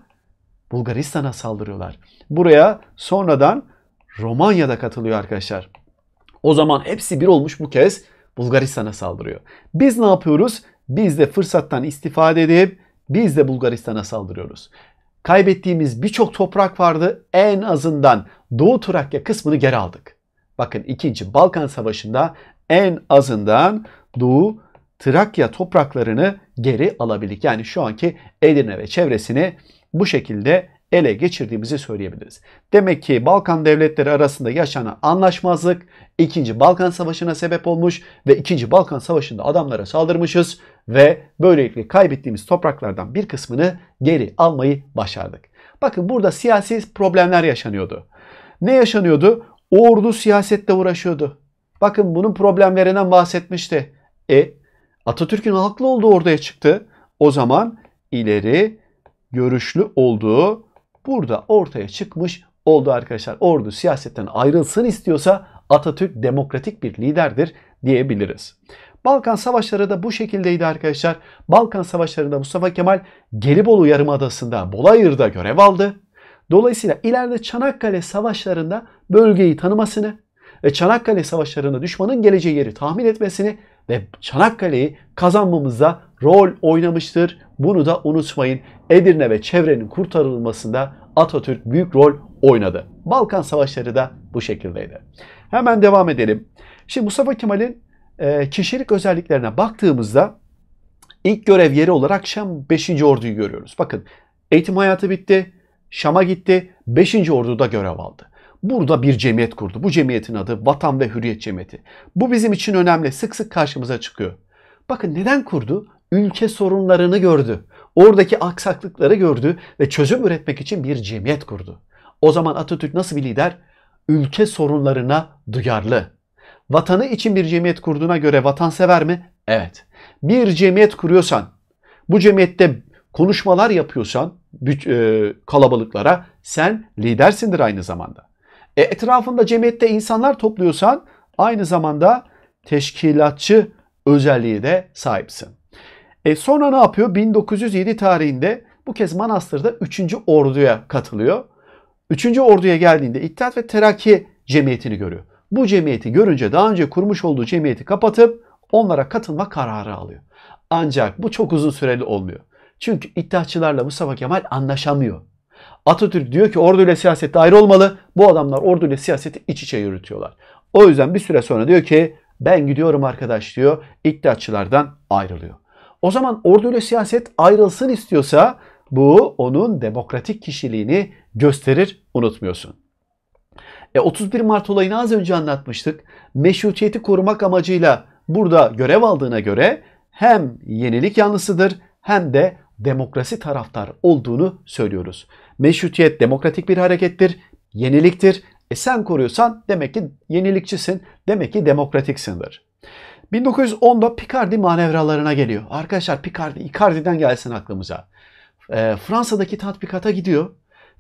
Bulgaristan'a saldırıyorlar. Buraya sonradan Romanya da katılıyor arkadaşlar. O zaman hepsi bir olmuş bu kez Bulgaristan'a saldırıyor. Biz ne yapıyoruz? Biz de fırsattan istifade edip biz de Bulgaristan'a saldırıyoruz. Kaybettiğimiz birçok toprak vardı. En azından Doğu Trakya kısmını geri aldık. Bakın 2. Balkan Savaşı'nda en azından Doğu Trakya topraklarını geri alabildik. Yani şu anki Edirne ve çevresini bu şekilde ele geçirdiğimizi söyleyebiliriz. Demek ki Balkan devletleri arasında yaşanan anlaşmazlık 2. Balkan Savaşı'na sebep olmuş ve 2. Balkan Savaşı'nda adamlara saldırmışız ve böylelikle kaybettiğimiz topraklardan bir kısmını geri almayı başardık. Bakın burada siyasi problemler yaşanıyordu. Ne yaşanıyordu? Ordu siyasette uğraşıyordu. Bakın bunun problemlerinden bahsetmişti. E Atatürk'ün haklı olduğu ortaya çıktı. O zaman ileri görüşlü olduğu burada ortaya çıkmış oldu arkadaşlar. Ordu siyasetten ayrılsın istiyorsa Atatürk demokratik bir liderdir diyebiliriz. Balkan Savaşları da bu şekildeydi arkadaşlar. Balkan Savaşları'nda Mustafa Kemal Gelibolu Yarımadası'nda Bolayır'da görev aldı. Dolayısıyla ileride Çanakkale Savaşları'nda bölgeyi tanımasını ve Çanakkale savaşlarında düşmanın geleceği yeri tahmin etmesini ve Çanakkale'yi kazanmamızda rol oynamıştır. Bunu da unutmayın. Edirne ve çevrenin kurtarılmasında Atatürk büyük rol oynadı. Balkan Savaşları da bu şekildeydi. Hemen devam edelim. Şimdi Mustafa Kemal'in e, kişilik özelliklerine baktığımızda ilk görev yeri olarak Şam 5. Ordu'yu görüyoruz. Bakın eğitim hayatı bitti. Şam'a gitti. 5. Ordu'da görev aldı burada bir cemiyet kurdu. Bu cemiyetin adı Vatan ve Hürriyet Cemiyeti. Bu bizim için önemli. Sık sık karşımıza çıkıyor. Bakın neden kurdu? Ülke sorunlarını gördü. Oradaki aksaklıkları gördü ve çözüm üretmek için bir cemiyet kurdu. O zaman Atatürk nasıl bir lider? Ülke sorunlarına duyarlı. Vatanı için bir cemiyet kurduğuna göre vatansever mi? Evet. Bir cemiyet kuruyorsan, bu cemiyette konuşmalar yapıyorsan e, kalabalıklara sen lidersindir aynı zamanda. E, etrafında cemiyette insanlar topluyorsan aynı zamanda teşkilatçı özelliği de sahipsin. E, sonra ne yapıyor? 1907 tarihinde bu kez Manastır'da 3. Ordu'ya katılıyor. 3. Ordu'ya geldiğinde İttihat ve Terakki cemiyetini görüyor. Bu cemiyeti görünce daha önce kurmuş olduğu cemiyeti kapatıp onlara katılma kararı alıyor. Ancak bu çok uzun süreli olmuyor. Çünkü iddiaçılarla Mustafa Kemal anlaşamıyor. Atatürk diyor ki ordu ile siyaset ayrı olmalı. Bu adamlar ordu ile siyaseti iç içe yürütüyorlar. O yüzden bir süre sonra diyor ki ben gidiyorum arkadaş diyor. İttihatçılardan ayrılıyor. O zaman ordu ile siyaset ayrılsın istiyorsa bu onun demokratik kişiliğini gösterir unutmuyorsun. E 31 Mart olayını az önce anlatmıştık. Meşrutiyeti korumak amacıyla burada görev aldığına göre hem yenilik yanlısıdır hem de demokrasi taraftar olduğunu söylüyoruz. Meşrutiyet demokratik bir harekettir, yeniliktir. E sen koruyorsan demek ki yenilikçisin, demek ki demokratiksindir. 1910'da Picardi manevralarına geliyor. Arkadaşlar Picardi, Icardi'den gelsin aklımıza. E, Fransa'daki tatbikata gidiyor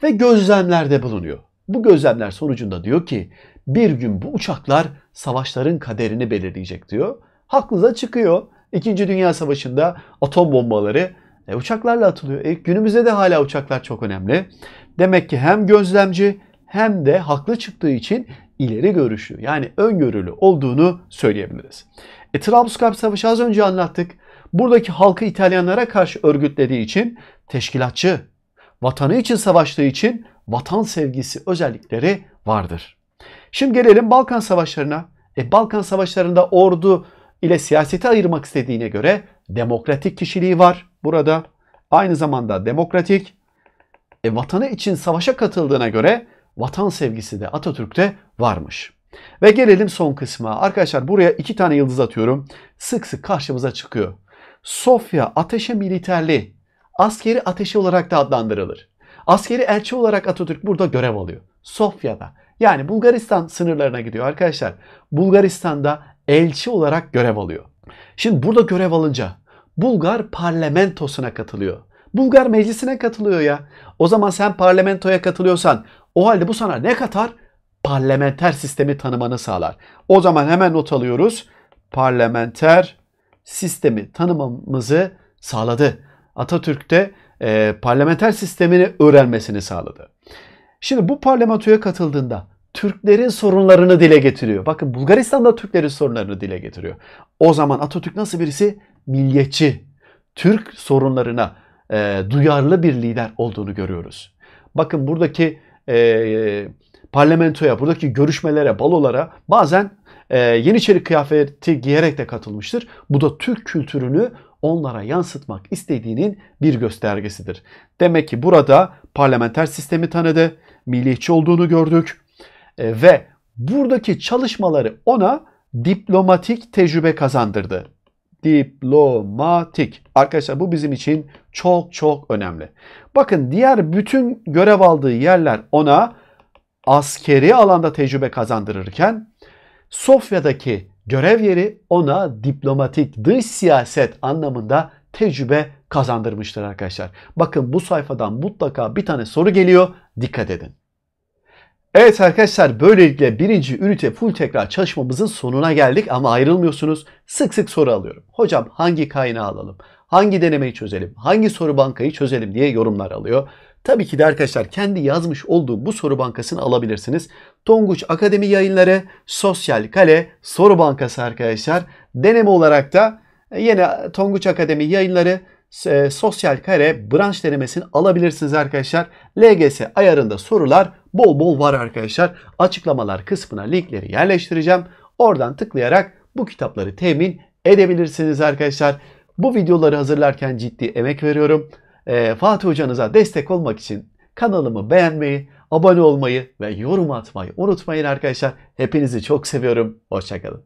ve gözlemlerde bulunuyor. Bu gözlemler sonucunda diyor ki bir gün bu uçaklar savaşların kaderini belirleyecek diyor. Haklıza çıkıyor. İkinci Dünya Savaşı'nda atom bombaları e, uçaklarla atılıyor. E, günümüzde de hala uçaklar çok önemli. Demek ki hem gözlemci hem de haklı çıktığı için ileri görüşlü yani öngörülü olduğunu söyleyebiliriz. E, Trablusgarp Savaşı az önce anlattık. Buradaki halkı İtalyanlara karşı örgütlediği için teşkilatçı, vatanı için savaştığı için vatan sevgisi özellikleri vardır. Şimdi gelelim Balkan Savaşları'na. E, Balkan Savaşları'nda ordu ile siyaseti ayırmak istediğine göre demokratik kişiliği var burada aynı zamanda demokratik e, vatanı için savaşa katıldığına göre vatan sevgisi de Atatürk'te varmış. Ve gelelim son kısma. Arkadaşlar buraya iki tane yıldız atıyorum. Sık sık karşımıza çıkıyor. Sofya ateşe militerli, askeri ateşi olarak da adlandırılır. Askeri elçi olarak Atatürk burada görev alıyor. Sofya'da. Yani Bulgaristan sınırlarına gidiyor arkadaşlar. Bulgaristan'da elçi olarak görev alıyor. Şimdi burada görev alınca Bulgar parlamentosuna katılıyor. Bulgar meclisine katılıyor ya. O zaman sen parlamentoya katılıyorsan o halde bu sana ne katar? Parlamenter sistemi tanımanı sağlar. O zaman hemen not alıyoruz. Parlamenter sistemi tanımamızı sağladı. Atatürk'te e, parlamenter sistemini öğrenmesini sağladı. Şimdi bu parlamentoya katıldığında Türklerin sorunlarını dile getiriyor. Bakın Bulgaristan'da Türklerin sorunlarını dile getiriyor. O zaman Atatürk nasıl birisi? milliyetçi, Türk sorunlarına e, duyarlı bir lider olduğunu görüyoruz. Bakın buradaki e, parlamentoya, buradaki görüşmelere, balolara bazen e, Yeniçeri kıyafeti giyerek de katılmıştır. Bu da Türk kültürünü onlara yansıtmak istediğinin bir göstergesidir. Demek ki burada parlamenter sistemi tanıdı, milliyetçi olduğunu gördük e, ve buradaki çalışmaları ona diplomatik tecrübe kazandırdı diplomatik. Arkadaşlar bu bizim için çok çok önemli. Bakın diğer bütün görev aldığı yerler ona askeri alanda tecrübe kazandırırken Sofya'daki görev yeri ona diplomatik dış siyaset anlamında tecrübe kazandırmıştır arkadaşlar. Bakın bu sayfadan mutlaka bir tane soru geliyor. Dikkat edin. Evet arkadaşlar böylelikle birinci ünite full tekrar çalışmamızın sonuna geldik ama ayrılmıyorsunuz. Sık sık soru alıyorum. Hocam hangi kaynağı alalım? Hangi denemeyi çözelim? Hangi soru bankayı çözelim diye yorumlar alıyor. Tabii ki de arkadaşlar kendi yazmış olduğu bu soru bankasını alabilirsiniz. Tonguç Akademi Yayınları Sosyal Kale Soru Bankası arkadaşlar. Deneme olarak da e, yine Tonguç Akademi Yayınları e, Sosyal Kale branş denemesini alabilirsiniz arkadaşlar. LGS ayarında sorular bol bol var arkadaşlar. Açıklamalar kısmına linkleri yerleştireceğim. Oradan tıklayarak bu kitapları temin edebilirsiniz arkadaşlar. Bu videoları hazırlarken ciddi emek veriyorum. Ee, Fatih hocanıza destek olmak için kanalımı beğenmeyi, abone olmayı ve yorum atmayı unutmayın arkadaşlar. Hepinizi çok seviyorum. Hoşçakalın.